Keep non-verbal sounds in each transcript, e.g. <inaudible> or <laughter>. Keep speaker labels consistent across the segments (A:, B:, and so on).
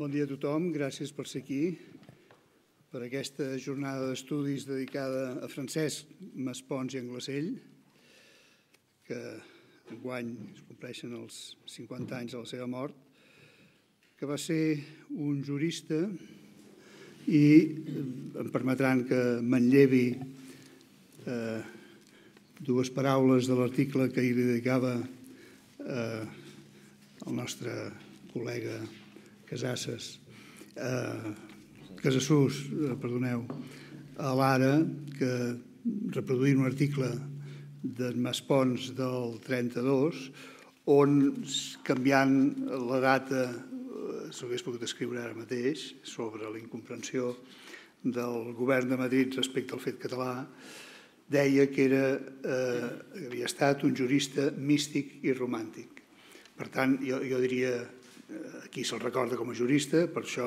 A: Bon dia a tothom, gràcies per ser aquí, per aquesta jornada d'estudis dedicada a Francesc Maspons i Anglacell, que enguany es compleixen els 50 anys de la seva mort, que va ser un jurista i em permetran que manllevi eh, dues paraules de l'article que hi dedicava eh, el nostre col·lega Casasses, eh, Casassús, eh, perdoneu, a l'Ara, que reproduïm un article d'en Maspons del 32, on canviant la data, eh, s'ho hauria pogut escriure ara mateix, sobre la incomprensió del govern de Madrid respecte al fet català, deia que era, eh, havia estat un jurista místic i romàntic. Per tant, jo, jo diria Eh, aquí se'l recorda com a jurista, per això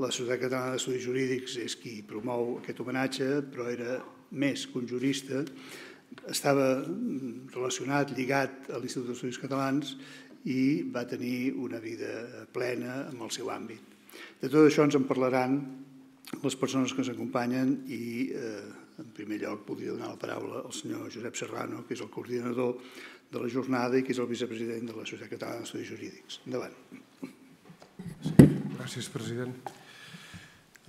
A: la Societat Catalana d'Estudis Jurídics és qui promou aquest homenatge, però era més que un jurista, estava mm, relacionat, lligat a l'Institut d'Estudis Catalans i va tenir una vida plena en el seu àmbit. De tot això ens en parlaran les persones que ens acompanyen i, eh, en primer lloc, podria donar la paraula al senyor Josep Serrano, que és el coordinador de la jornada i que és el vicepresident de la Societat Catalana d'Estudis Jurídics. Endavant.
B: Gràcies, president.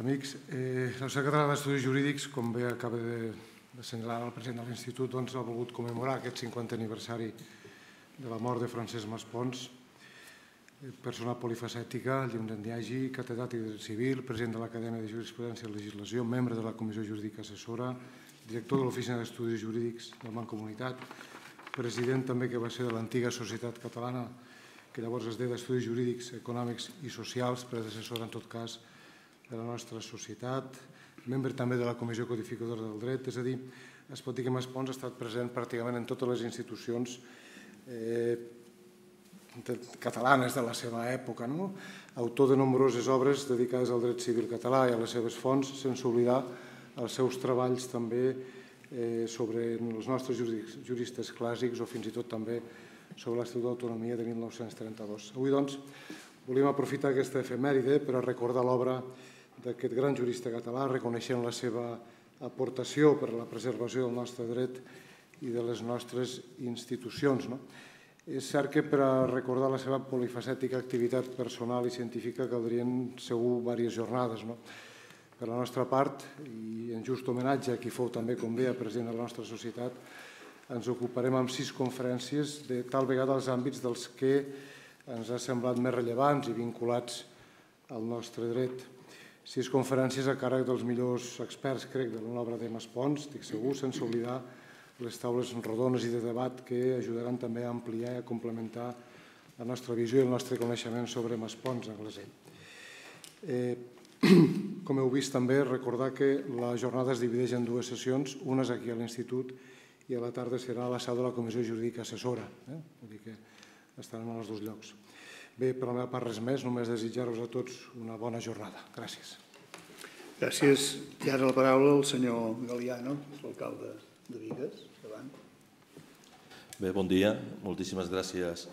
B: Amics, eh, la Societat Catalana d'Estudis Jurídics, com bé acaba de, assenyalar el president de l'Institut, doncs, ha volgut commemorar aquest 50 aniversari de la mort de Francesc Maspons, eh, persona polifacètica, lliundeniagi, catedràtic de civil, president de l'Acadèmia de Jurisprudència i Legislació, membre de la Comissió Jurídica Assessora, director de l'Oficina d'Estudis Jurídics de la Mancomunitat, president també que va ser de l'antiga Societat Catalana, que llavors es deia d'Estudis Jurídics, Econòmics i Socials, predecessora en tot cas de la nostra societat, membre també de la Comissió Codificadora del Dret, és a dir, es pot dir que Mas Pons ha estat present pràcticament en totes les institucions eh, catalanes de la seva època, no? autor de nombroses obres dedicades al dret civil català i a les seves fonts, sense oblidar els seus treballs també eh, sobre els nostres juristes clàssics o fins i tot també sobre l'Estatut d'Autonomia de 1932. Avui, doncs, volíem aprofitar aquesta efemèride per a recordar l'obra d'aquest gran jurista català, reconeixent la seva aportació per a la preservació del nostre dret i de les nostres institucions. No? És cert que per a recordar la seva polifacètica activitat personal i científica caldrien segur diverses jornades, no? per la nostra part i en just homenatge a qui fou també, com bé, president de la nostra societat, ens ocuparem amb sis conferències, de tal vegada els àmbits dels que ens ha semblat més rellevants i vinculats al nostre dret. Sis conferències a càrrec dels millors experts, crec, de l'obra de Maspons, estic segur, sense oblidar les taules rodones i de debat que ajudaran també a ampliar i a complementar la nostra visió i el nostre coneixement sobre Maspons anglesell. Eh, com heu vist també, recordar que la jornada es divideix en dues sessions, unes aquí a l'Institut i a la tarda serà a la seu de la Comissió Jurídica Assessora. Eh? Vull dir que estarem en els dos llocs. Bé, per la meva part res més, només desitjar-vos a tots una bona jornada. Gràcies.
A: Gràcies. I ara la paraula al senyor Galiano, l'alcalde de Vigues. Davant.
C: Bé, bon dia. Moltíssimes gràcies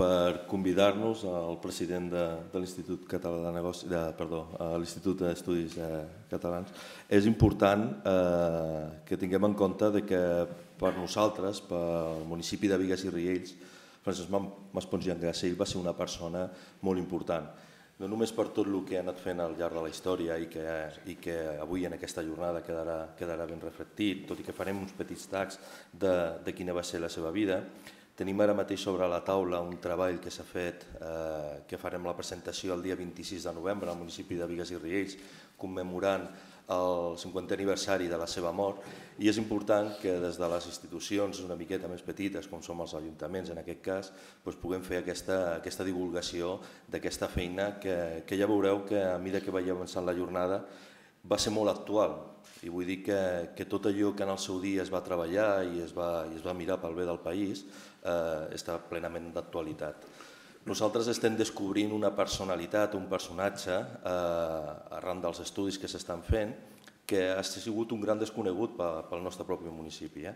C: per convidar-nos al president de, de l'Institut Català de Negoci, de, perdó, a l'Institut d'Estudis eh, Catalans. És important eh, que tinguem en compte de que per nosaltres, pel municipi de Vigues i Riells, Francesc Maspons i Engracell va ser una persona molt important no només per tot el que ha anat fent al llarg de la història i que, i que avui en aquesta jornada quedarà, quedarà ben reflectit, tot i que farem uns petits tacs de, de quina va ser la seva vida, Tenim ara mateix sobre la taula un treball que s'ha fet, eh, que farem la presentació el dia 26 de novembre al municipi de Vigues i Riells, commemorant el 50è aniversari de la seva mort i és important que des de les institucions una miqueta més petites, com som els ajuntaments en aquest cas, doncs puguem fer aquesta, aquesta divulgació d'aquesta feina que, que ja veureu que a mesura que vagi avançant la jornada va ser molt actual, i vull dir que, que tot allò que en el seu dia es va treballar i es va, i es va mirar pel bé del país eh, està plenament d'actualitat. Nosaltres estem descobrint una personalitat, un personatge, eh, arran dels estudis que s'estan fent, que ha sigut un gran desconegut pel nostre propi municipi. Eh?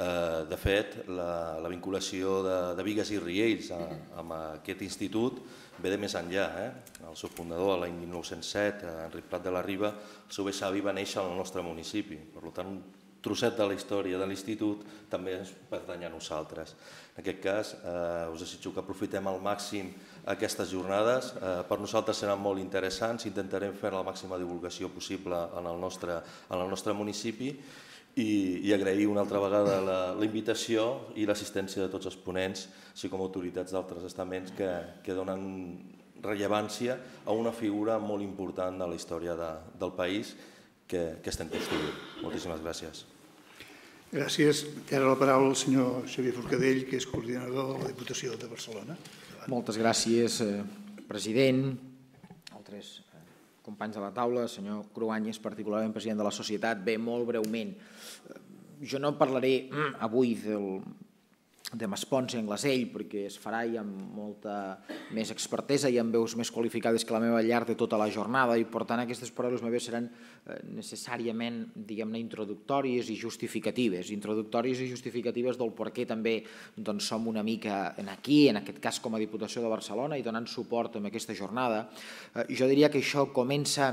C: Eh, de fet, la, la vinculació de, de Vigues i Riells a, amb aquest institut ve de més enllà. Eh? El seu fundador, l'any 1907, Enric Prat de la Riba, el seu besavi va néixer al nostre municipi. Per tant, un trosset de la història de l'institut també ens pertany a nosaltres. En aquest cas, eh, us desitjo que aprofitem al màxim aquestes jornades. Eh, per nosaltres seran molt interessants, intentarem fer la màxima divulgació possible en el nostre, en el nostre municipi i, i agrair una altra vegada la, la invitació i l'assistència de tots els ponents, així com autoritats d'altres estaments que, que donen rellevància a una figura molt important de la història de, del país que, que estem construint. Moltíssimes gràcies.
A: Gràcies. I ara la paraula al senyor Xavier Forcadell, que és coordinador de la Diputació de Barcelona.
D: Moltes gràcies, eh, president, altres companys de la taula, senyor Cruanyes, particularment president de la societat, bé, molt breument. Jo no parlaré mm, avui del de Maspons i Anglesell, perquè es farà i amb molta més expertesa i amb veus més qualificades que la meva llar de tota la jornada i per tant aquestes paraules meves seran eh, necessàriament diguem-ne introductòries i justificatives, introductòries i justificatives del per què també doncs, som una mica en aquí, en aquest cas com a Diputació de Barcelona i donant suport a aquesta jornada. Eh, jo diria que això comença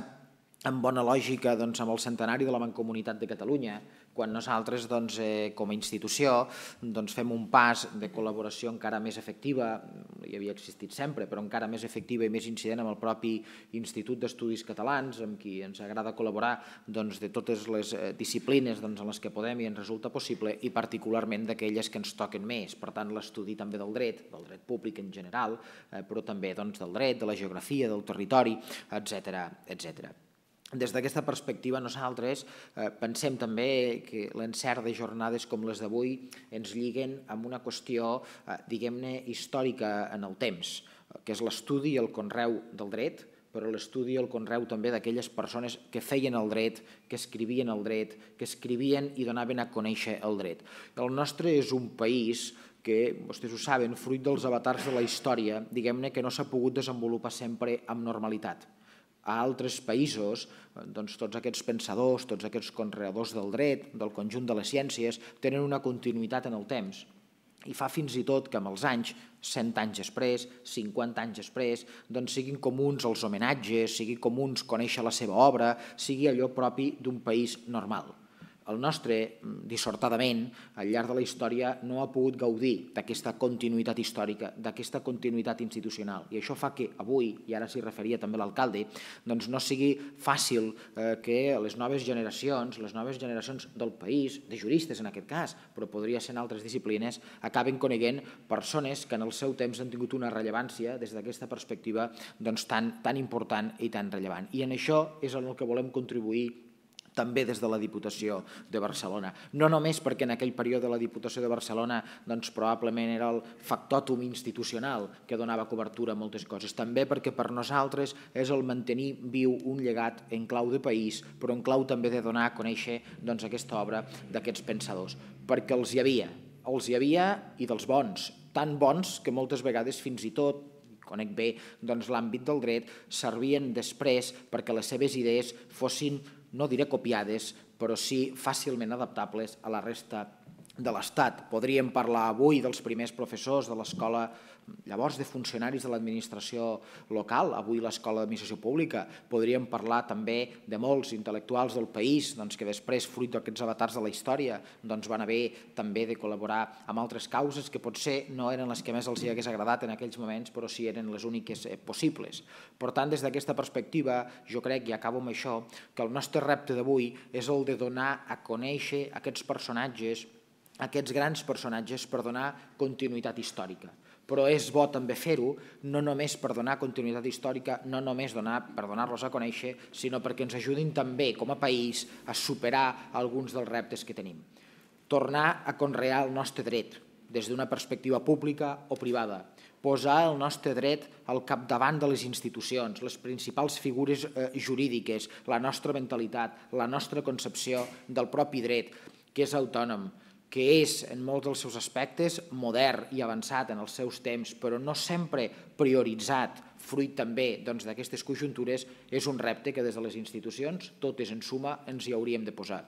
D: amb bona lògica doncs, amb el centenari de la Mancomunitat de Catalunya, quan nosaltres doncs, eh, com a institució doncs, fem un pas de col·laboració encara més efectiva, hi havia existit sempre, però encara més efectiva i més incident amb el propi Institut d'Estudis Catalans, amb qui ens agrada col·laborar doncs, de totes les eh, disciplines doncs, en les que podem i ens resulta possible, i particularment d'aquelles que ens toquen més. Per tant, l'estudi també del dret, del dret públic en general, eh, però també doncs, del dret, de la geografia, del territori, etc etc. Des d'aquesta perspectiva, nosaltres eh, pensem també que l'encert de jornades com les d'avui ens lliguen amb una qüestió, eh, diguem-ne, històrica en el temps, eh, que és l'estudi i el conreu del dret, però l'estudi i el conreu també d'aquelles persones que feien el dret, que escrivien el dret, que escrivien i donaven a conèixer el dret. El nostre és un país que, vostès ho saben, fruit dels avatars de la història, diguem-ne que no s'ha pogut desenvolupar sempre amb normalitat a altres països, eh, doncs, tots aquests pensadors, tots aquests conreadors del dret, del conjunt de les ciències, tenen una continuïtat en el temps i fa fins i tot que amb els anys, 100 anys després, 50 anys després, doncs siguin comuns els homenatges, siguin comuns conèixer la seva obra, sigui allò propi d'un país normal el nostre, mm, dissortadament, al llarg de la història no ha pogut gaudir d'aquesta continuïtat històrica, d'aquesta continuïtat institucional. I això fa que avui, i ara s'hi referia també l'alcalde, doncs no sigui fàcil eh, que les noves generacions, les noves generacions del país, de juristes en aquest cas, però podria ser en altres disciplines, acaben coneguent persones que en el seu temps han tingut una rellevància des d'aquesta perspectiva doncs, tan, tan important i tan rellevant. I en això és en el que volem contribuir també des de la Diputació de Barcelona. No només perquè en aquell període la Diputació de Barcelona doncs, probablement era el factòtum institucional que donava cobertura a moltes coses, també perquè per nosaltres és el mantenir viu un llegat en clau de país, però en clau també de donar a conèixer doncs, aquesta obra d'aquests pensadors, perquè els hi havia, els hi havia i dels bons, tan bons que moltes vegades fins i tot conec bé doncs, l'àmbit del dret, servien després perquè les seves idees fossin no diré copiades, però sí fàcilment adaptables a la resta de l'Estat. Podríem parlar avui dels primers professors de l'escola llavors de funcionaris de l'administració local, avui l'Escola d'Administració Pública, podríem parlar també de molts intel·lectuals del país doncs, que després, fruit d'aquests avatars de la història, doncs, van haver també de col·laborar amb altres causes que potser no eren les que més els hi hagués agradat en aquells moments, però sí eren les úniques eh, possibles. Per tant, des d'aquesta perspectiva, jo crec, i acabo amb això, que el nostre repte d'avui és el de donar a conèixer aquests personatges, aquests grans personatges, per donar continuïtat històrica però és bo també fer-ho, no només per donar continuïtat històrica, no només donar, per donar-los a conèixer, sinó perquè ens ajudin també com a país a superar alguns dels reptes que tenim. Tornar a conrear el nostre dret des d'una perspectiva pública o privada, posar el nostre dret al capdavant de les institucions, les principals figures eh, jurídiques, la nostra mentalitat, la nostra concepció del propi dret, que és autònom, que és en molts dels seus aspectes modern i avançat en els seus temps, però no sempre prioritzat, fruit també doncs, d'aquestes doncs, conjuntures, és un repte que des de les institucions, totes en suma, ens hi hauríem de posar.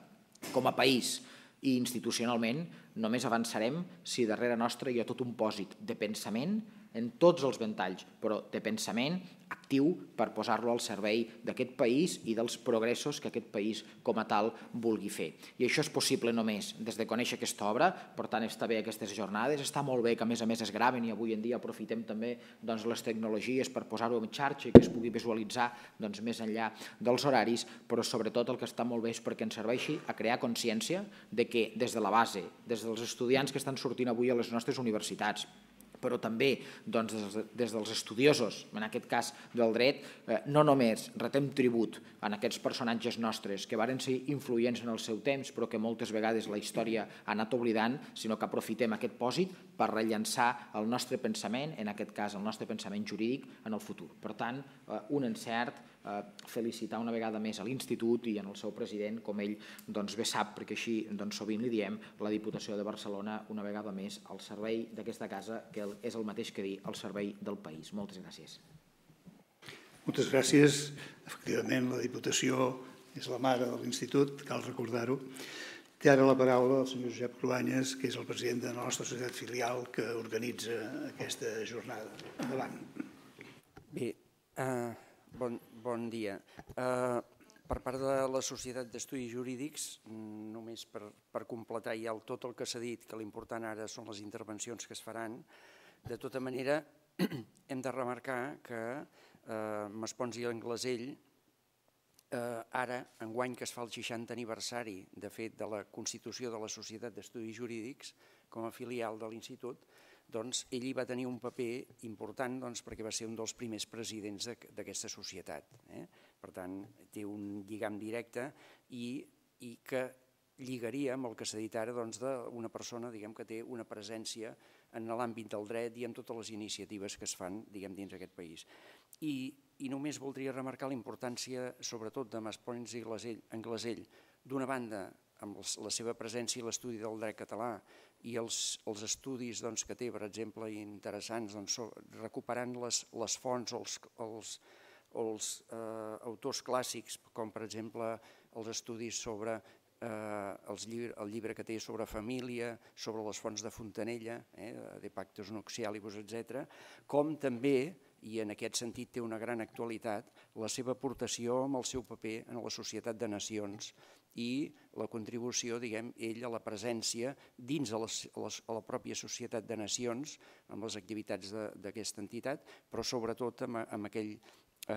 D: Com a país i institucionalment, només avançarem si darrere nostre hi ha tot un pòsit de pensament en tots els ventalls, però de pensament a actiu per posar-lo al servei d'aquest país i dels progressos que aquest país com a tal vulgui fer. I això és possible només des de conèixer aquesta obra, per tant està bé aquestes jornades, està molt bé que a més a més es graven i avui en dia aprofitem també doncs, les tecnologies per posar-ho en xarxa i que es pugui visualitzar doncs, més enllà dels horaris, però sobretot el que està molt bé és perquè ens serveixi a crear consciència de que des de la base, des dels estudiants que estan sortint avui a les nostres universitats, però també doncs, des, des dels estudiosos, en aquest cas del dret, eh, no només retem tribut en aquests personatges nostres que varen ser influents en el seu temps però que moltes vegades la història ha anat oblidant, sinó que aprofitem aquest pòsit per rellençar el nostre pensament, en aquest cas el nostre pensament jurídic, en el futur. Per tant, eh, un encert Eh, felicitar una vegada més a l'Institut i en el seu president, com ell doncs, bé sap, perquè així doncs, sovint li diem, la Diputació de Barcelona una vegada més al servei d'aquesta casa, que és el mateix que dir al servei del país. Moltes gràcies.
A: Moltes gràcies. Efectivament, la Diputació és la mare de l'Institut, cal recordar-ho. Té ara la paraula el senyor Josep Cruanyes, que és el president de la nostra societat filial que organitza aquesta jornada. Endavant. Bé, eh,
E: bon, Bon dia. Eh, per part de la Societat d'Estudis Jurídics, només per, per completar ja tot el que s'ha dit, que l'important ara són les intervencions que es faran, de tota manera <clears throat> hem de remarcar que eh, Maspons i Anglesell, eh, ara, guany que es fa el 60 aniversari, de fet, de la Constitució de la Societat d'Estudis Jurídics, com a filial de l'Institut, doncs, ell hi va tenir un paper important doncs, perquè va ser un dels primers presidents d'aquesta societat. Eh? Per tant, té un lligam directe i, i que lligaria amb el que s'ha dit ara d'una doncs, persona diguem que té una presència en l'àmbit del dret i en totes les iniciatives que es fan diguem dins aquest país. I, i només voldria remarcar la importància, sobretot, de Maspons i Glasell, en Glasell, d'una banda, amb la seva presència i l'estudi del dret català, i els, els estudis doncs, que té, per exemple, interessants, doncs, recuperant les, les fonts o els, els, els eh, autors clàssics, com per exemple els estudis sobre eh, els llibre, el llibre que té sobre família, sobre les fonts de Fontanella, eh, de pactes Noxialibus, etc., com també i en aquest sentit té una gran actualitat la seva aportació amb el seu paper en la Societat de Nacions i la contribució, diguem, ell a la presència dins a, les, a, les, a la pròpia Societat de Nacions amb les activitats d'aquesta entitat, però sobretot amb, amb, aquell, eh,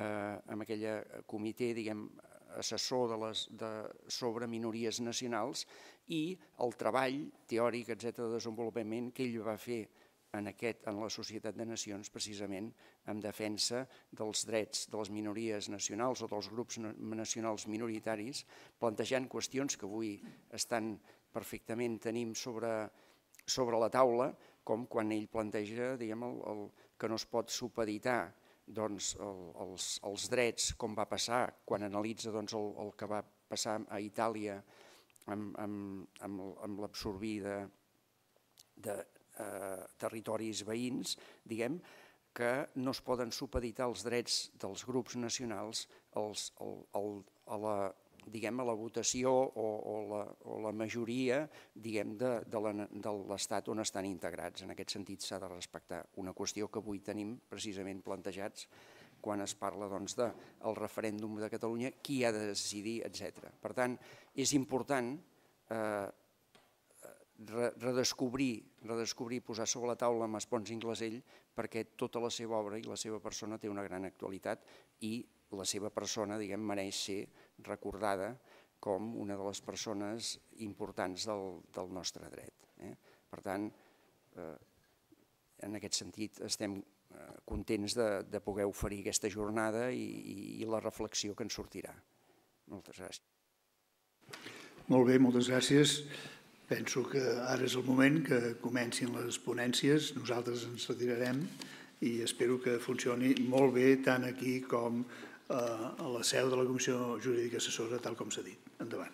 E: amb aquella comitè, diguem, assessor de les, de, sobre minories nacionals i el treball teòric, etc de desenvolupament que ell va fer en, aquest, en la Societat de Nacions precisament en defensa dels drets de les minories nacionals o dels grups nacionals minoritaris, plantejant qüestions que avui estan perfectament tenim sobre, sobre la taula, com quan ell planteja diguem, el, el, que no es pot supeditar doncs, el, els, els drets, com va passar, quan analitza doncs, el, el que va passar a Itàlia amb, amb, amb, amb l'absorbir de, de, Eh, territoris veïns, diguem, que no es poden supeditar els drets dels grups nacionals als, al, al, a la diguem, a la votació o, o, la, o la majoria diguem, de, de l'Estat on estan integrats. En aquest sentit s'ha de respectar una qüestió que avui tenim precisament plantejats quan es parla doncs, del referèndum de Catalunya, qui ha de decidir, etc. Per tant, és important eh, redescobrir, redescobrir, posar sobre la taula amb Espons Inglesell perquè tota la seva obra i la seva persona té una gran actualitat i la seva persona, diguem, mereix ser recordada com una de les persones importants del, del nostre dret. Eh? Per tant, eh, en aquest sentit, estem eh, contents de, de poder oferir aquesta jornada i, i, i la reflexió que en sortirà. Moltes gràcies.
A: Molt bé, moltes gràcies. Penso que ara és el moment que comencin les ponències, nosaltres ens retirarem i espero que funcioni molt bé tant aquí com eh, a la seu de la Comissió Jurídica Assessora, tal com s'ha dit. Endavant.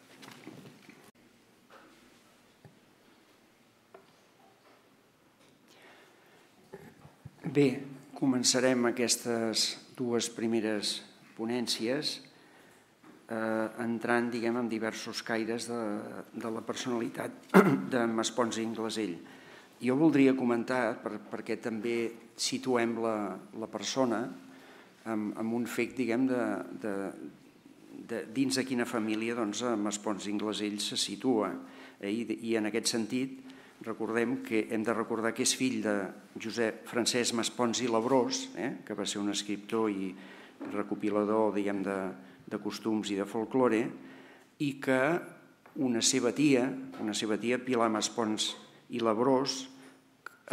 E: Bé, començarem aquestes dues primeres ponències Eh, entrant diguem, en diversos caires de, de la personalitat <clears throat> de Maspons i Inglesell. Jo voldria comentar, per, perquè també situem la, la persona amb, amb un fet diguem, de, de, de, dins de quina família doncs, Maspons i Inglesell se situa. Eh? I, I en aquest sentit, recordem que hem de recordar que és fill de Josep Francesc Maspons i Labrós, eh? que va ser un escriptor i recopilador diguem, de, de costums i de folklore i que una seva tia, una seva tia Pilar Maspons i Labrós,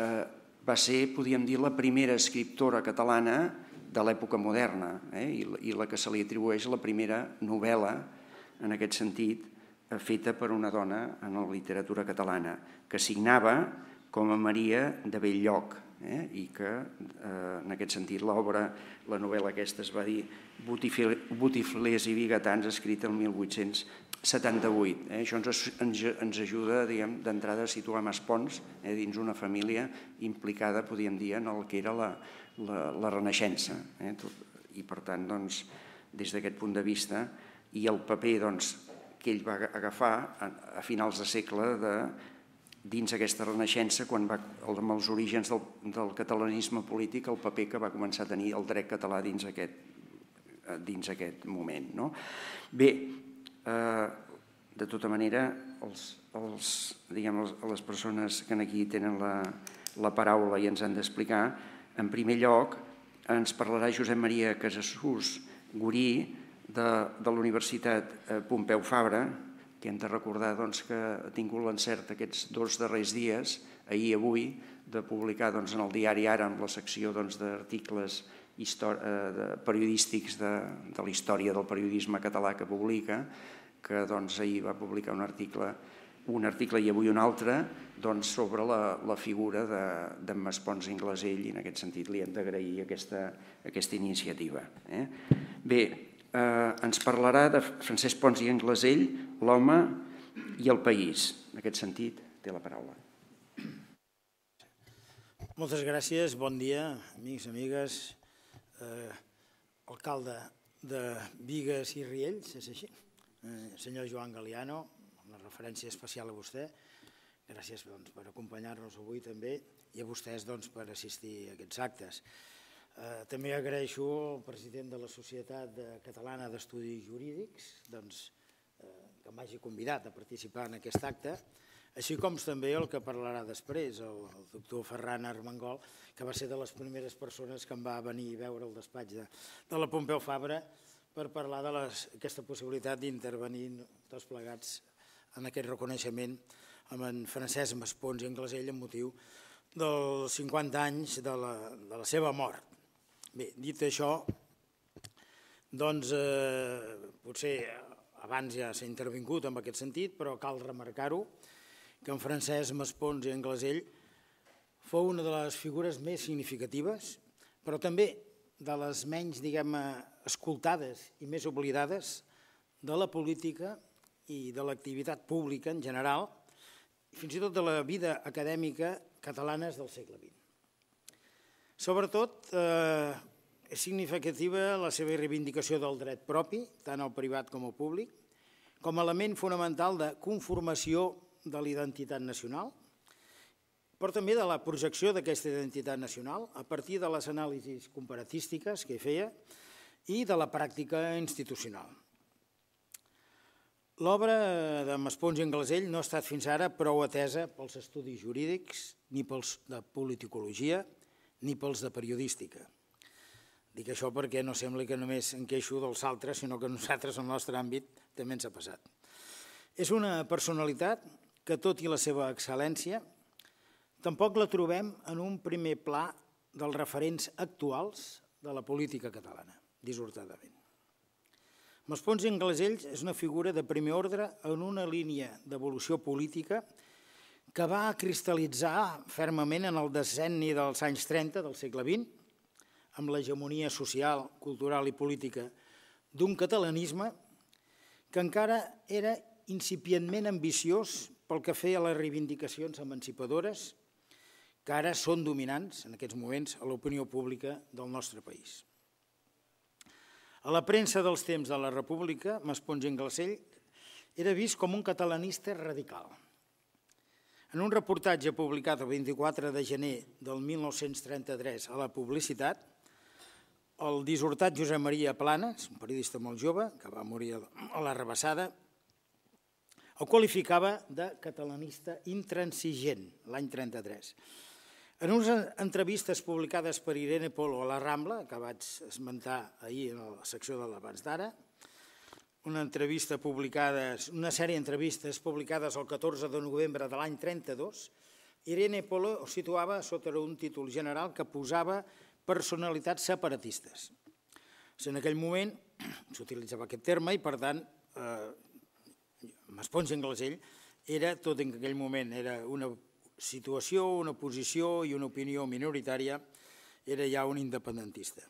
E: eh, va ser, podríem dir, la primera escriptora catalana de l'època moderna eh, i, i la que se li atribueix la primera novel·la, en aquest sentit, eh, feta per una dona en la literatura catalana, que signava com a Maria de Belllloc, eh? i que eh, en aquest sentit l'obra, la novel·la aquesta es va dir Botiflers i Bigatans, escrita el 1878. Eh? Això ens, ens, ens ajuda d'entrada a situar Maspons eh? dins una família implicada, podríem dir, en el que era la, la, la Renaixença. Eh? Tot, I per tant, doncs, des d'aquest punt de vista, i el paper doncs, que ell va agafar a, a finals de segle de dins aquesta renaixença, quan va, amb els orígens del, del catalanisme polític, el paper que va començar a tenir el dret català dins aquest, eh, dins aquest moment. No? Bé, eh, de tota manera, els, els, diguem, les, les persones que aquí tenen la, la paraula i ens han d'explicar, en primer lloc ens parlarà Josep Maria Casassús Gurí de, de l'Universitat eh, Pompeu Fabra, que hem de recordar doncs, que ha tingut l'encert aquests dos darrers dies, ahir i avui, de publicar doncs, en el diari Ara, amb la secció doncs, d'articles doncs, eh, periodístics de, de la història del periodisme català que publica, que doncs, ahir va publicar un article un article i avui un altre doncs, sobre la, la figura d'en de Maspons Inglesell i en aquest sentit li hem d'agrair aquesta, aquesta iniciativa. Eh? Bé, eh, ens parlarà de Francesc Pons i Anglesell, l'home i el país. En aquest sentit, té la paraula.
F: Moltes gràcies, bon dia, amics, amigues, eh, alcalde de Vigues i Riells, és així? Eh, senyor Joan Galiano, una referència especial a vostè, gràcies doncs, per acompanyar-nos avui també i a vostès doncs, per assistir a aquests actes. Eh, també agraeixo al president de la Societat Catalana d'Estudis Jurídics doncs, eh, que m'hagi convidat a participar en aquest acte, així com també el que parlarà després, el, el doctor Ferran Armengol, que va ser de les primeres persones que em va venir a veure el despatx de, de la Pompeu Fabra per parlar d'aquesta possibilitat d'intervenir tots plegats en aquest reconeixement amb en Francesc Maspons i en Glasell amb motiu dels 50 anys de la, de la seva mort. Bé, dit això, doncs eh, potser abans ja s'ha intervingut en aquest sentit, però cal remarcar-ho, que en francès, Maspons i en Glasell fou una de les figures més significatives, però també de les menys, diguem escoltades i més oblidades de la política i de l'activitat pública en general, fins i tot de la vida acadèmica catalana del segle XX. Sobretot, eh, és significativa la seva reivindicació del dret propi, tant al privat com al públic, com a element fonamental de conformació de l'identitat nacional, però també de la projecció d'aquesta identitat nacional a partir de les anàlisis comparatístiques que feia i de la pràctica institucional. L'obra de Maspons i Anglesell no ha estat fins ara prou atesa pels estudis jurídics ni pels de politicologia, ni pels de periodística. Dic això perquè no sembla que només en queixo dels altres, sinó que nosaltres, en el nostre àmbit, també ens ha passat. És una personalitat que, tot i la seva excel·lència, tampoc la trobem en un primer pla dels referents actuals de la política catalana, dissortadament. Maspons Anglesells és una figura de primer ordre en una línia d'evolució política que que va cristal·litzar fermament en el decenni dels anys 30 del segle XX, amb l'hegemonia social, cultural i política d'un catalanisme que encara era incipientment ambiciós pel que feia a les reivindicacions emancipadores que ara són dominants en aquests moments a l'opinió pública del nostre país. A la premsa dels temps de la República, i Engelsell era vist com un catalanista radical – en un reportatge publicat el 24 de gener del 1933 a la publicitat, el disortat Josep Maria Planes, un periodista molt jove, que va morir a la rebassada, el qualificava de catalanista intransigent l'any 33. En unes entrevistes publicades per Irene Polo a la Rambla, que vaig esmentar ahir en la secció de l'abans d'ara, una entrevista publicada, una sèrie d'entrevistes publicades el 14 de novembre de l'any 32, Irene Polo ho situava sota un títol general que posava personalitats separatistes. En aquell moment s'utilitzava aquest terme i, per tant, eh, en glasell, era, tot en aquell moment, era una situació, una posició i una opinió minoritària, era ja un independentista.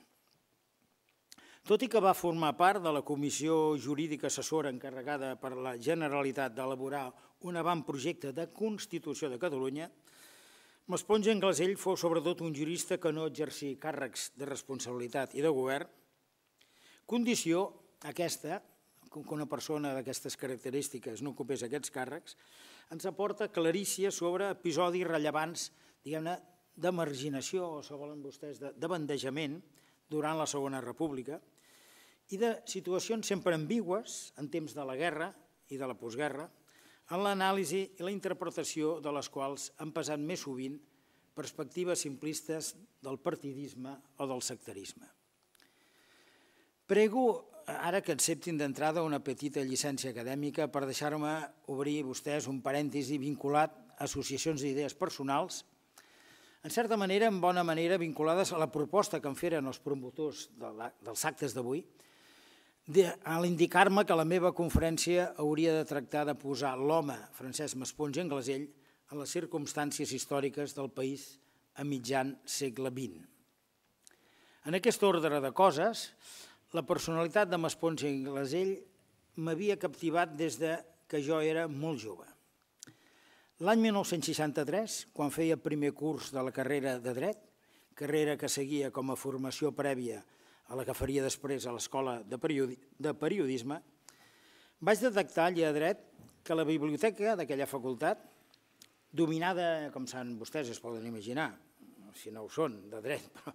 F: Tot i que va formar part de la comissió jurídica assessora encarregada per la Generalitat d'elaborar un avantprojecte de Constitució de Catalunya, Masponja en Glasell fou sobretot un jurista que no exercí càrrecs de responsabilitat i de govern, condició aquesta, que una persona d'aquestes característiques no ocupés aquests càrrecs, ens aporta clarícia sobre episodis rellevants, diguem-ne, de marginació, o si volen vostès, de bandejament durant la Segona República, i de situacions sempre ambigües en temps de la guerra i de la postguerra, en l'anàlisi i la interpretació de les quals han pesat més sovint perspectives simplistes del partidisme o del sectarisme. Prego ara que acceptin d'entrada una petita llicència acadèmica per deixar-me obrir vostès un parèntesi vinculat a associacions d'idees personals, en certa manera, en bona manera, vinculades a la proposta que en feren els promotors dels actes d'avui, de, a l'indicar-me que la meva conferència hauria de tractar de posar l'home Francesc Maspons i Anglesell en les circumstàncies històriques del país a mitjan segle XX. En aquest ordre de coses, la personalitat de Maspons i Anglesell m'havia captivat des de que jo era molt jove. L'any 1963, quan feia el primer curs de la carrera de dret, carrera que seguia com a formació prèvia a a la que faria després a l'Escola de, de Periodisme, vaig detectar allà a dret que la biblioteca d'aquella facultat, dominada, com saben vostès, es poden imaginar, si no ho són, de dret, <laughs> però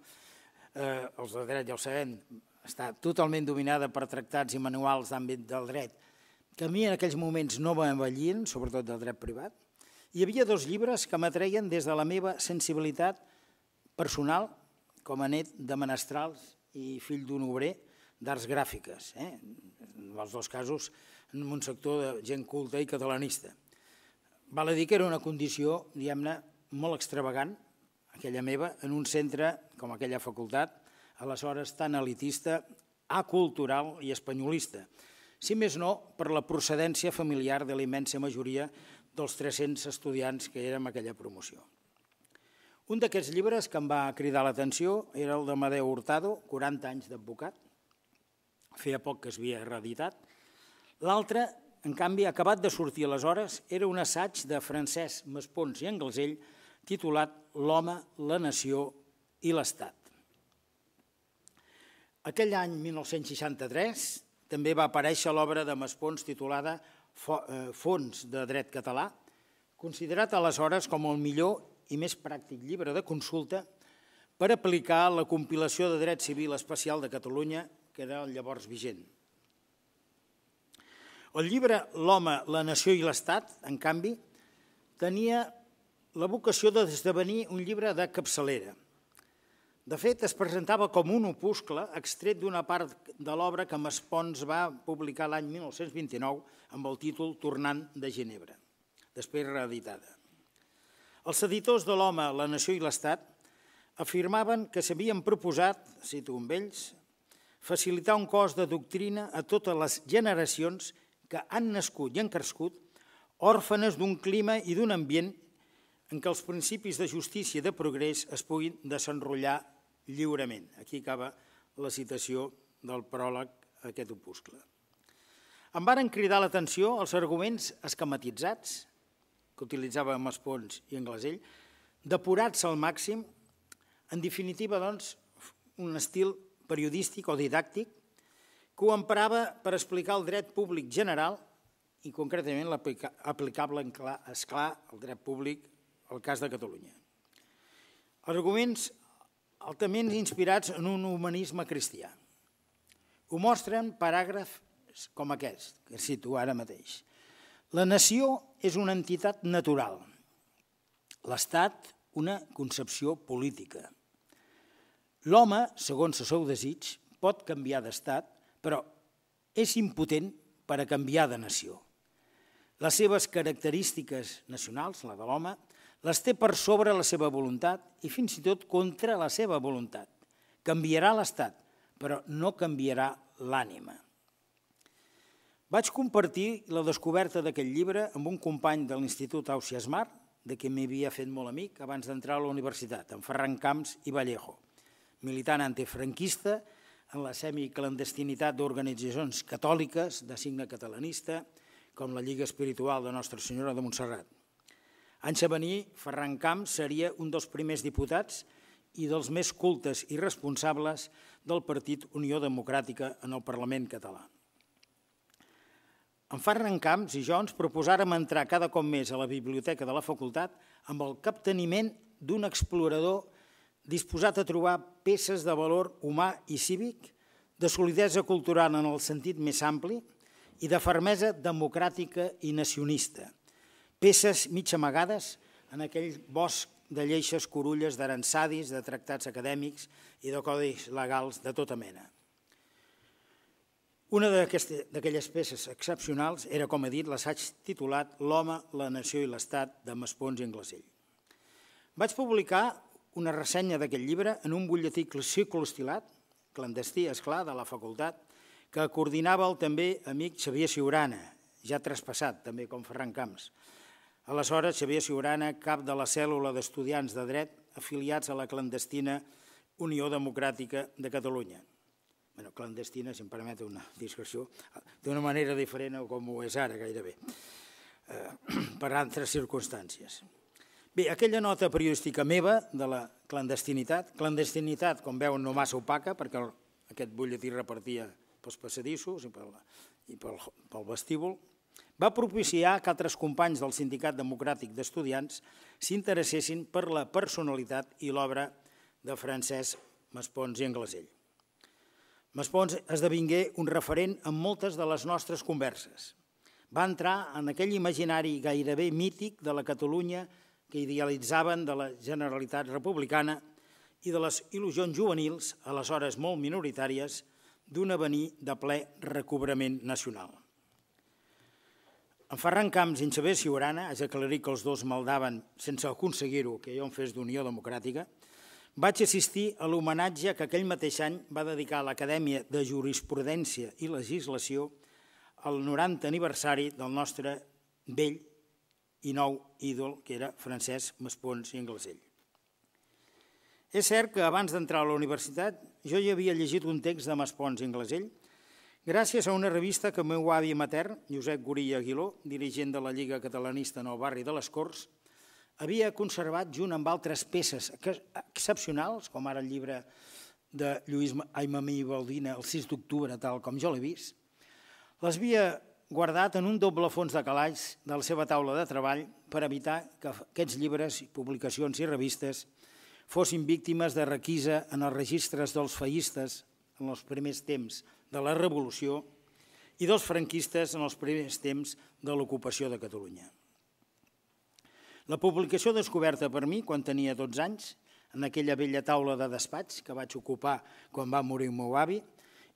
F: eh, els de dret ja ho sabem, està totalment dominada per tractats i manuals d'àmbit del dret, que a mi en aquells moments no va envellint, sobretot del dret privat, hi havia dos llibres que m'atreien des de la meva sensibilitat personal com a net de menestrals i fill d'un obrer d'arts gràfiques, eh? en els dos casos en un sector de gent culta i catalanista. Val a dir que era una condició, diguem-ne, molt extravagant, aquella meva, en un centre com aquella facultat, aleshores tan elitista, acultural i espanyolista, si més no per la procedència familiar de la immensa majoria dels 300 estudiants que érem aquella promoció. Un d'aquests llibres que em va cridar l'atenció era el de Madeu Hurtado, 40 anys d'advocat, feia poc que es havia reeditat. L'altre, en canvi, acabat de sortir aleshores, era un assaig de Francesc Maspons i Anglesell titulat L'home, la nació i l'Estat. Aquell any, 1963, també va aparèixer l'obra de Maspons titulada eh, Fons de dret català, considerat aleshores com el millor i més pràctic llibre de consulta per aplicar la compilació de dret civil especial de Catalunya, que era el llavors vigent. El llibre L'home, la nació i l'Estat, en canvi, tenia la vocació de d'esdevenir un llibre de capçalera. De fet, es presentava com un opuscle extret d'una part de l'obra que Maspons va publicar l'any 1929 amb el títol Tornant de Ginebra, després reeditada. Els editors de l'Home, la Nació i l'Estat afirmaven que s'havien proposat, cito amb ells, facilitar un cos de doctrina a totes les generacions que han nascut i han crescut òrfanes d'un clima i d'un ambient en què els principis de justícia i de progrés es puguin desenrotllar lliurement. Aquí acaba la citació del pròleg a aquest opuscle. Em varen cridar l'atenció els arguments esquematitzats que utilitzava Maspons i Anglesell, depurats al màxim, en definitiva, doncs, un estil periodístic o didàctic que ho emprava per explicar el dret públic general i concretament l'aplicable, esclar, al dret públic al cas de Catalunya. Arguments altament inspirats en un humanisme cristià. Ho mostren paràgrafs com aquest, que cito ara mateix. La nació és una entitat natural, l'Estat una concepció política. L'home, segons el seu desig, pot canviar d'estat, però és impotent per a canviar de nació. Les seves característiques nacionals, la de l'home, les té per sobre la seva voluntat i fins i tot contra la seva voluntat. Canviarà l'estat, però no canviarà l'ànima. Vaig compartir la descoberta d'aquest llibre amb un company de l'Institut Ausias Mar, de qui m'havia fet molt amic abans d'entrar a la universitat, en Ferran Camps i Vallejo, militant antifranquista en la semiclandestinitat d'organitzacions catòliques de signe catalanista, com la Lliga Espiritual de Nostra Senyora de Montserrat. a venir, Ferran Camps seria un dels primers diputats i dels més cultes i responsables del partit Unió Democràtica en el Parlament català. En Ferran Camps i jo ens proposàrem entrar cada cop més a la biblioteca de la facultat amb el capteniment d'un explorador disposat a trobar peces de valor humà i cívic, de solidesa cultural en el sentit més ampli i de fermesa democràtica i nacionista. Peces mig amagades en aquell bosc de lleixes corulles, d'arançadis, de tractats acadèmics i de codis legals de tota mena. Una d'aquelles peces excepcionals era, com he dit, l'assaig titulat L'home, la nació i l'estat, de Maspons i Anglesell. Vaig publicar una ressenya d'aquest llibre en un butlletí circul·estilat, clandestí, esclar, de la facultat, que coordinava el també amic Xavier Siurana, ja traspassat, també com Ferran Camps. Aleshores, Xavier Siurana, cap de la cèl·lula d'estudiants de dret afiliats a la clandestina Unió Democràtica de Catalunya bueno, clandestina, si em permet una discreció, d'una manera diferent o com ho és ara gairebé, eh, <clears throat> per altres circumstàncies. Bé, aquella nota periodística meva de la clandestinitat, clandestinitat, com veu, no massa opaca, perquè el, aquest butlletí repartia pels passadissos i pel, i pel, pel vestíbul, va propiciar que altres companys del Sindicat Democràtic d'Estudiants s'interessessin per la personalitat i l'obra de Francesc Maspons i Anglesell. Maspons esdevingué un referent en moltes de les nostres converses. Va entrar en aquell imaginari gairebé mític de la Catalunya que idealitzaven de la Generalitat Republicana i de les il·lusions juvenils, aleshores molt minoritàries, d'un avenir de ple recobrament nacional. En Ferran Camps i en Xavier Siurana, és aclarir que els dos maldaven sense aconseguir-ho que jo em fes d'Unió Democràtica, vaig assistir a l'homenatge que aquell mateix any va dedicar l'Acadèmia de Jurisprudència i Legislació al 90 aniversari del nostre vell i nou ídol, que era Francesc Maspons i Anglesell. És cert que abans d'entrar a la universitat jo ja havia llegit un text de Maspons i Anglesell gràcies a una revista que el meu avi matern, Josep Gurí Aguiló, dirigent de la Lliga Catalanista en el barri de les Corts, havia conservat junt amb altres peces excepcionals, com ara el llibre de Lluís i Baldina el 6 d'octubre, tal com jo l'he vist, les havia guardat en un doble fons de calaix de la seva taula de treball per evitar que aquests llibres, publicacions i revistes fossin víctimes de requisa en els registres dels feistes en els primers temps de la Revolució i dels franquistes en els primers temps de l'ocupació de Catalunya. La publicació descoberta per mi quan tenia 12 anys, en aquella vella taula de despatx que vaig ocupar quan va morir el meu avi,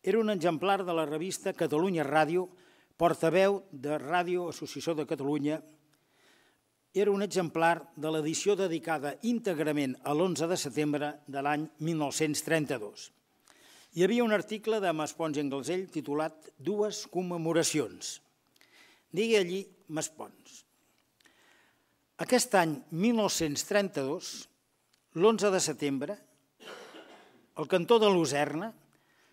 F: era un exemplar de la revista Catalunya Ràdio, portaveu de Ràdio Associació de Catalunya. Era un exemplar de l'edició dedicada íntegrament a l'11 de setembre de l'any 1932. Hi havia un article de Maspons Anglesell titulat Dues commemoracions. Digui allí Maspons. Aquest any 1932, l'11 de setembre, el cantó de Luzerna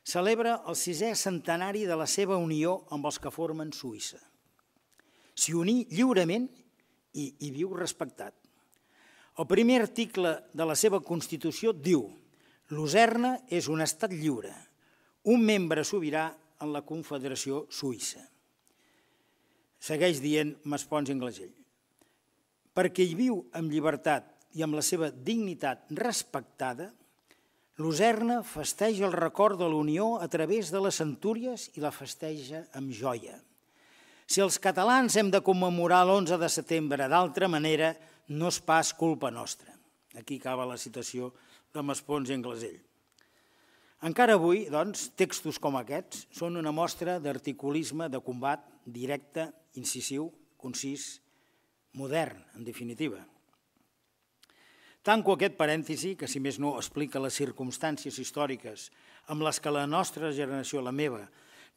F: celebra el sisè centenari de la seva unió amb els que formen Suïssa. S'hi uní lliurement i hi viu respectat. El primer article de la seva Constitució diu «Luzerna és un estat lliure, un membre sobirà en la Confederació Suïssa. Segueix dient Maspons Inglesell perquè hi viu amb llibertat i amb la seva dignitat respectada, l'userna festeja el record de la Unió a través de les centúries i la festeja amb joia. Si els catalans hem de commemorar l'11 de setembre d'altra manera, no és pas culpa nostra. Aquí acaba la citació de Maspons i Anglesell. Encara avui, doncs, textos com aquests són una mostra d'articulisme de combat directe, incisiu, concís modern, en definitiva. Tanco aquest parèntesi, que si més no explica les circumstàncies històriques amb les que la nostra generació, la meva,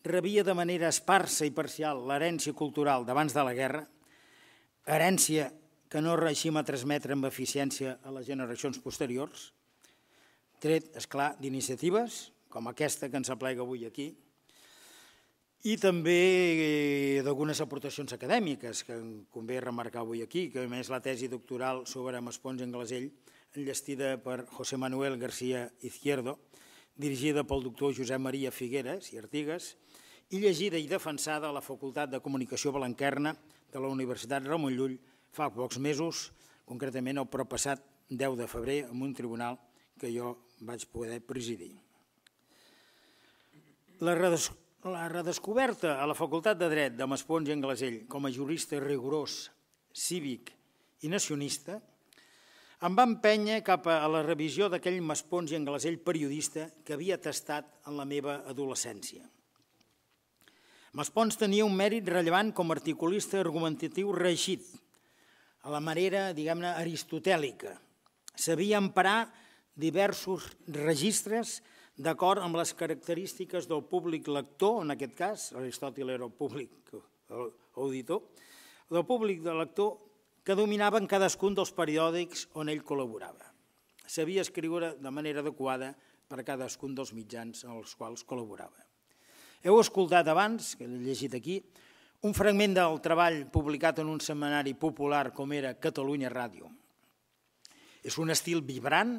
F: rebia de manera esparsa i parcial l'herència cultural d'abans de la guerra, herència que no reeixim a transmetre amb eficiència a les generacions posteriors, tret, és clar, d'iniciatives com aquesta que ens aplega avui aquí, i també eh, d'algunes aportacions acadèmiques que em convé remarcar avui aquí, que a més la tesi doctoral sobre Maspons en Glasell, enllestida per José Manuel García Izquierdo, dirigida pel doctor Josep Maria Figueres i Artigas, i llegida i defensada a la Facultat de Comunicació Balanquerna de la Universitat Ramon Llull fa pocs mesos, concretament el propassat 10 de febrer, en un tribunal que jo vaig poder presidir. La redacció la redescoberta a la Facultat de Dret de Maspons i Anglesell com a jurista rigorós, cívic i nacionista em va empènyer cap a la revisió d'aquell Maspons i Anglesell periodista que havia tastat en la meva adolescència. Maspons tenia un mèrit rellevant com a articulista argumentatiu reeixit, a la manera, diguem-ne, aristotèlica. Sabia emparar diversos registres d'acord amb les característiques del públic lector, en aquest cas, Aristòtil era el públic el auditor, del públic de lector que dominava en cadascun dels periòdics on ell col·laborava. Sabia escriure de manera adequada per cadascun dels mitjans en els quals col·laborava. Heu escoltat abans, que l'he llegit aquí, un fragment del treball publicat en un setmanari popular com era Catalunya Ràdio. És un estil vibrant,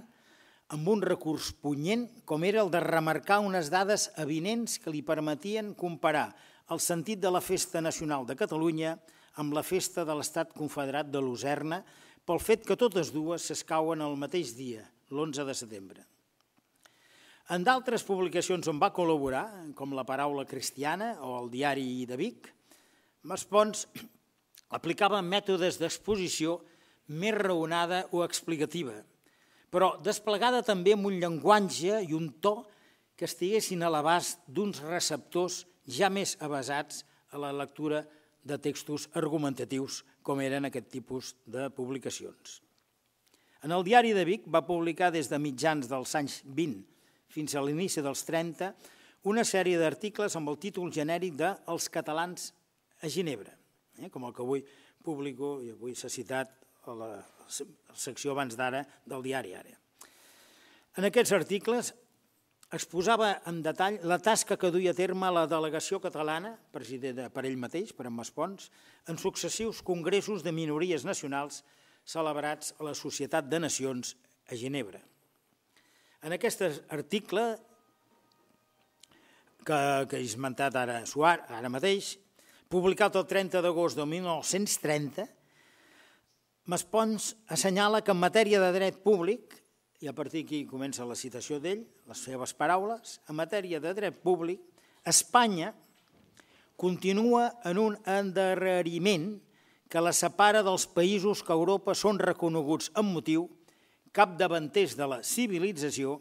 F: amb un recurs punyent com era el de remarcar unes dades evidents que li permetien comparar el sentit de la Festa Nacional de Catalunya amb la Festa de l'Estat Confederat de Luzerna pel fet que totes dues s'escauen el mateix dia, l'11 de setembre. En d'altres publicacions on va col·laborar, com La paraula cristiana o el diari de Vic, Maspons aplicava mètodes d'exposició més raonada o explicativa, però desplegada també amb un llenguatge i un to que estiguessin a l'abast d'uns receptors ja més avasats a la lectura de textos argumentatius com eren aquest tipus de publicacions. En el diari de Vic va publicar des de mitjans dels anys 20 fins a l'inici dels 30 una sèrie d'articles amb el títol genèric de Els catalans a Ginebra, eh, com el que avui publico i avui s'ha citat a la, secció abans d'ara del diari Ara. En aquests articles exposava en detall la tasca que duia a terme la delegació catalana, presidida per ell mateix, per en Maspons, en successius congressos de minories nacionals celebrats a la Societat de Nacions a Ginebra. En aquest article que, que he esmentat ara, Suar, ara mateix, publicat el 30 d'agost de 1930, Maspons assenyala que en matèria de dret públic, i a partir d'aquí comença la citació d'ell, les seves paraules, en matèria de dret públic, Espanya continua en un endarreriment que la separa dels països que a Europa són reconeguts amb motiu capdavanters de la civilització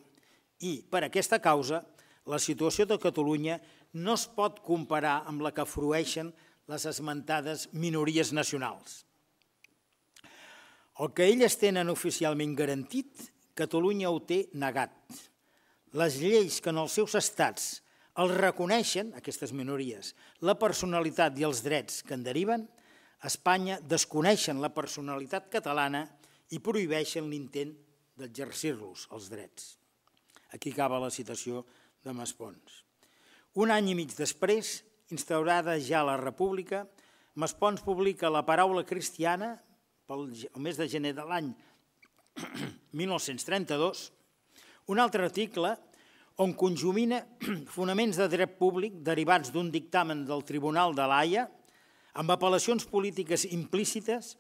F: i, per aquesta causa, la situació de Catalunya no es pot comparar amb la que frueixen les esmentades minories nacionals. El que elles tenen oficialment garantit, Catalunya ho té negat. Les lleis que en els seus estats els reconeixen, aquestes minories, la personalitat i els drets que en deriven, a Espanya desconeixen la personalitat catalana i prohibeixen l'intent d'exercir-los, els drets. Aquí acaba la citació de Maspons. Un any i mig després, instaurada ja la República, Maspons publica la paraula cristiana pel mes de gener de l'any 1932, <clears throat> un altre article on conjumina <clears throat> fonaments de dret públic derivats d'un dictamen del Tribunal de l'AIA amb apel·lacions polítiques implícites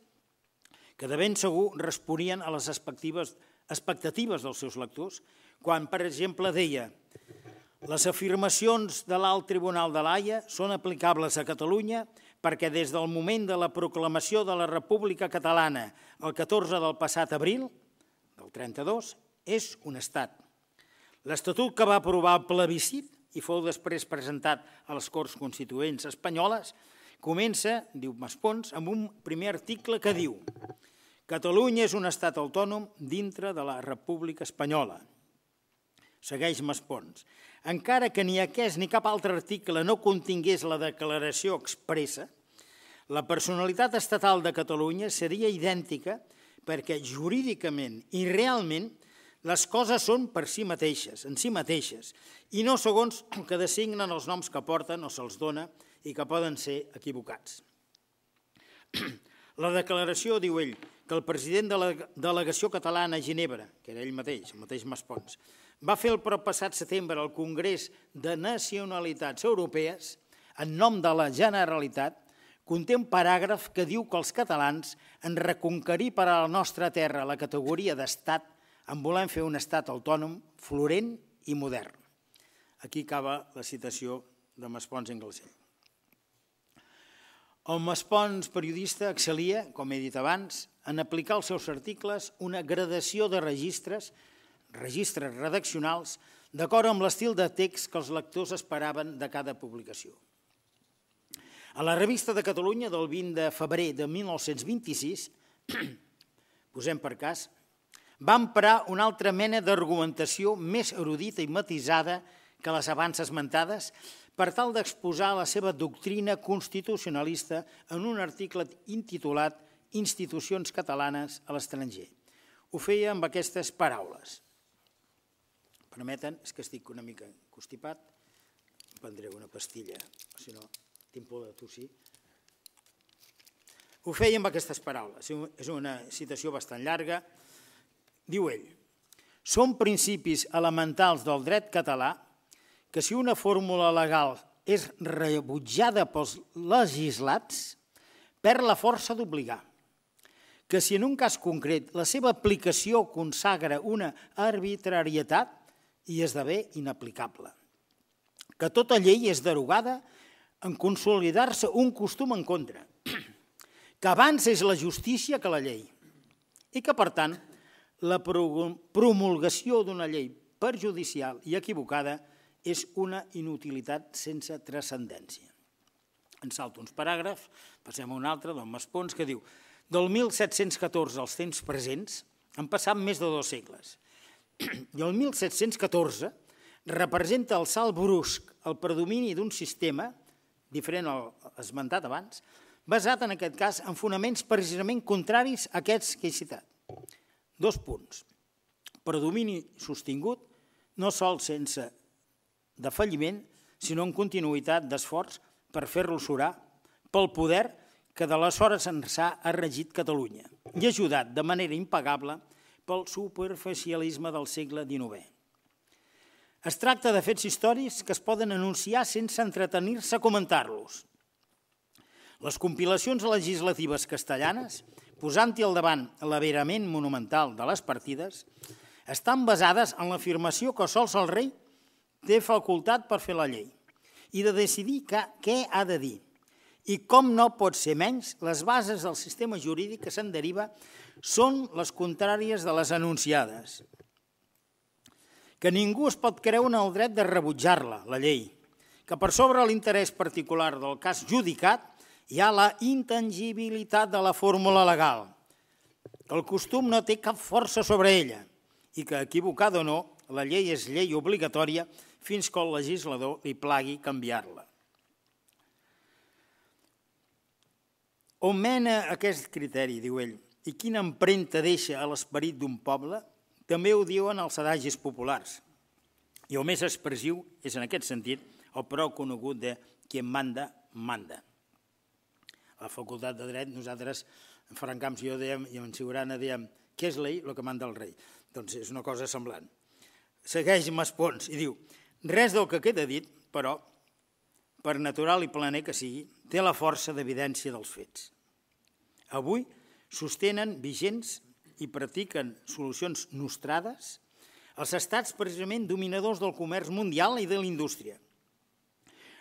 F: que de ben segur responien a les expectatives dels seus lectors, quan, per exemple, deia les afirmacions de l'alt Tribunal de l'AIA són aplicables a Catalunya i perquè des del moment de la proclamació de la República Catalana el 14 del passat abril, del 32, és un estat. L'Estatut que va aprovar el plebiscit i fou després presentat a les Corts Constituents espanyoles, comença, diu Maspons, amb un primer article que diu Catalunya és un estat autònom dintre de la República Espanyola. Segueix Maspons. Encara que ni aquest ni cap altre article no contingués la declaració expressa, la personalitat estatal de Catalunya seria idèntica perquè jurídicament i realment les coses són per si mateixes, en si mateixes, i no segons <coughs> que designen els noms que porten o se'ls dona i que poden ser equivocats. <coughs> La declaració, diu ell, que el president de la delegació catalana a Ginebra, que era ell mateix, el mateix Maspons, va fer el passat setembre al Congrés de Nacionalitats Europees, en nom de la Generalitat, conté un paràgraf que diu que els catalans, en reconquerir per a la nostra terra la categoria d'estat, en volem fer un estat autònom, florent i modern. Aquí acaba la citació de Maspons Inglesell. El Maspons periodista excelia, com he dit abans, en aplicar als seus articles una gradació de registres, registres redaccionals, d'acord amb l'estil de text que els lectors esperaven de cada publicació. A la revista de Catalunya del 20 de febrer de 1926, <clears throat> posem per cas, va emprar una altra mena d'argumentació més erudita i matisada que les abans esmentades per tal d'exposar la seva doctrina constitucionalista en un article intitulat Institucions catalanes a l'estranger. Ho feia amb aquestes paraules. Permeten, és que estic una mica constipat, prendré una pastilla, si no tinc por de tossir, ho feia amb aquestes paraules. És una citació bastant llarga. Diu ell, són principis elementals del dret català que si una fórmula legal és rebutjada pels legislats, perd la força d'obligar. Que si en un cas concret la seva aplicació consagra una arbitrarietat i esdevé inaplicable. Que tota llei és derogada en consolidar-se un costum en contra, <clears throat> que abans és la justícia que la llei, i que, per tant, la promulgació d'una llei perjudicial i equivocada és una inutilitat sense transcendència. En salto uns paràgrafs, passem a un altre, d'on Maspons, que diu del 1714 als temps presents han passat més de dos segles <clears throat> i el 1714 representa el salt brusc, el predomini d'un sistema que diferent al esmentat abans, basat en aquest cas en fonaments precisament contraris a aquests que he citat. Dos punts. Predomini sostingut, no sols sense de falliment, sinó en continuïtat d'esforç per fer-lo surar pel poder que d'aleshores ençà ha regit Catalunya i ajudat de manera impagable pel superficialisme del segle XIX. Es tracta de fets històrics que es poden anunciar sense entretenir-se a comentar-los. Les compilacions legislatives castellanes, posant-hi al davant l'averament monumental de les partides, estan basades en l'afirmació que sols el rei té facultat per fer la llei i de decidir que, què ha de dir i com no pot ser menys, les bases del sistema jurídic que se'n deriva són les contràries de les anunciades que ningú es pot creure en el dret de rebutjar-la, la llei, que per sobre l'interès particular del cas judicat hi ha la intangibilitat de la fórmula legal, que el costum no té cap força sobre ella i que, equivocada o no, la llei és llei obligatòria fins que el legislador li plagui canviar-la. On mena aquest criteri, diu ell, i quina empremta deixa a l'esperit d'un poble – també ho diuen els adagis populars. I el més expressiu és, en aquest sentit, el prou conegut de qui manda, manda. A la Facultat de Dret, nosaltres, en Ferran Camps i jo dèiem, i en Sigurana dèiem, què és l'ell Lo que manda el rei. Doncs és una cosa semblant. Segueix Maspons i diu, res del que queda dit, però, per natural i planer que sigui, té la força d'evidència dels fets. Avui sostenen vigents i practiquen solucions nostrades els estats precisament dominadors del comerç mundial i de la indústria.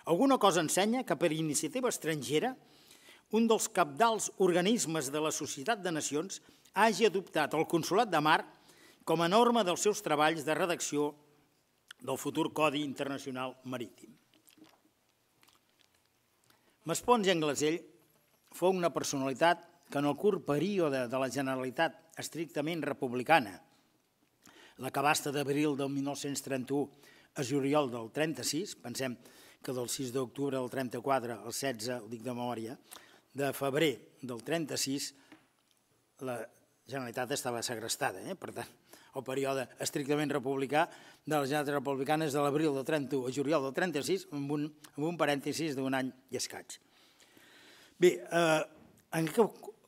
F: Alguna cosa ensenya que per iniciativa estrangera un dels capdals organismes de la Societat de Nacions hagi adoptat el Consolat de Mar com a norma dels seus treballs de redacció del futur Codi Internacional Marítim. Maspons i Anglesell fou una personalitat que en el curt període de la Generalitat estrictament republicana, la que basta d'abril del 1931 a juliol del 36, pensem que del 6 d'octubre del 34 al 16, ho dic de memòria, de febrer del 36 la Generalitat estava segrestada, eh? per tant, el període estrictament republicà de les Generalitats Republicanes és de l'abril del 31 a juliol del 36, amb un, amb un parèntesis d'un any i escaig. Bé, eh, en, què,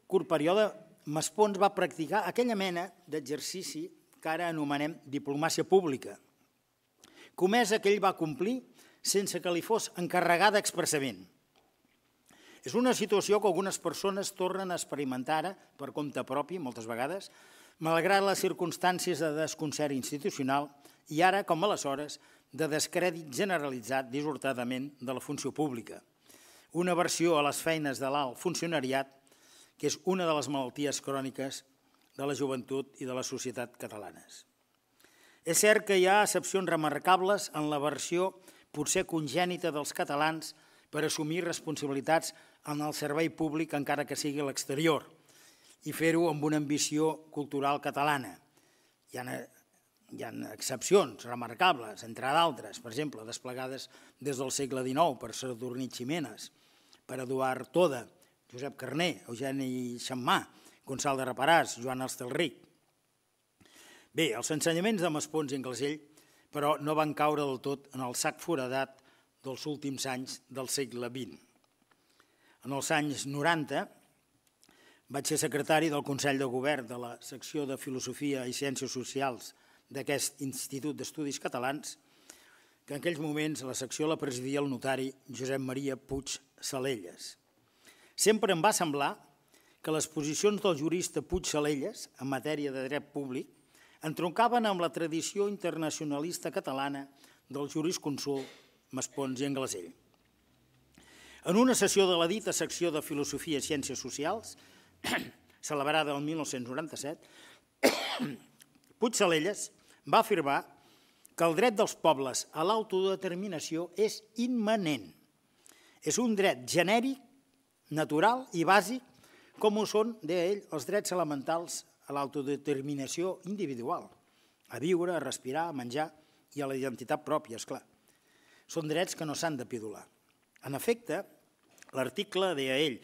F: curt període, Maspons va practicar aquella mena d'exercici que ara anomenem diplomàcia pública, comesa que ell va complir sense que li fos encarregada expressament. És una situació que algunes persones tornen a experimentar ara per compte propi, moltes vegades, malgrat les circumstàncies de desconcert institucional i ara, com aleshores, de descrèdit generalitzat disortadament de la funció pública. Una versió a les feines de l'alt funcionariat que és una de les malalties cròniques de la joventut i de la societat catalanes. És cert que hi ha excepcions remarcables en la versió potser congènita dels catalans per assumir responsabilitats en el servei públic encara que sigui a l'exterior i fer-ho amb una ambició cultural catalana. Hi ha, hi ha excepcions remarcables, entre d'altres, per exemple, desplegades des del segle XIX per Sadurní Ximenes, per Eduard Toda, Josep Carné, Eugeni Xammà, Gonçal de Reparàs, Joan Estelric. Bé, els ensenyaments de Maspons i Inglesell, però no van caure del tot en el sac foradat dels últims anys del segle XX. En els anys 90 vaig ser secretari del Consell de Govern de la secció de Filosofia i Ciències Socials d'aquest Institut d'Estudis Catalans, que en aquells moments la secció la presidia el notari Josep Maria Puig Salelles. Sempre em va semblar que les posicions del jurista Puig Salelles en matèria de dret públic entroncaven amb la tradició internacionalista catalana del jurisconsult Maspons i Anglesell. En una sessió de la dita secció de Filosofia i Ciències Socials, <coughs> celebrada el 1997, <coughs> Puig Salelles va afirmar que el dret dels pobles a l'autodeterminació és immanent. És un dret genèric natural i bàsic com ho són, deia ell, els drets elementals a l'autodeterminació individual, a viure, a respirar, a menjar i a la identitat pròpia, és clar. Són drets que no s'han de pidolar. En efecte, l'article, deia ell,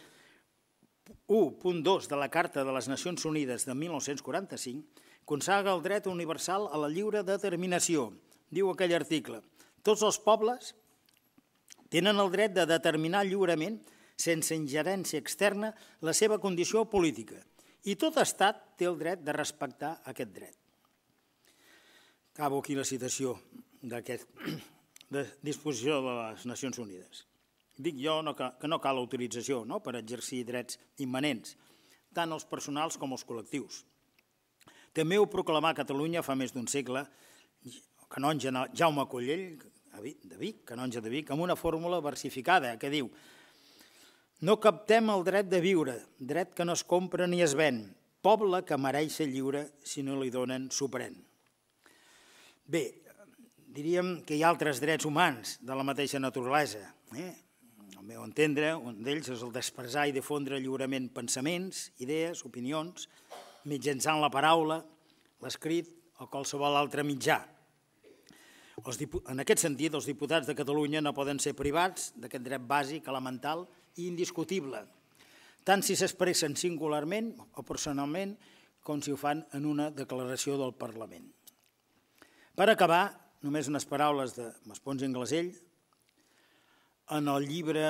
F: 1.2 de la Carta de les Nacions Unides de 1945 consaga el dret universal a la lliure determinació, diu aquell article. Tots els pobles tenen el dret de determinar lliurement sense ingerència externa, la seva condició política i tot estat té el dret de respectar aquest dret. Acabo aquí la citació d'aquest de disposició de les Nacions Unides. Dic jo no, que, no cal autorització no, per exercir drets immanents, tant els personals com els col·lectius. També ho proclamà a Catalunya fa més d'un segle canonge Jaume Collell, de Vic, canonge de Vic, amb una fórmula versificada que diu no captem el dret de viure, dret que no es compra ni es ven, poble que mereix ser lliure si no li donen suprèn. Bé, diríem que hi ha altres drets humans de la mateixa naturalesa. Eh? Al meu entendre, un d'ells és el d'expressar i difondre lliurement pensaments, idees, opinions, mitjançant la paraula, l'escrit o qualsevol altre mitjà. En aquest sentit, els diputats de Catalunya no poden ser privats d'aquest dret bàsic, elemental, mental, i indiscutible, tant si s'expressen singularment o personalment com si ho fan en una declaració del Parlament. Per acabar, només unes paraules de Maspons Inglesell, en el llibre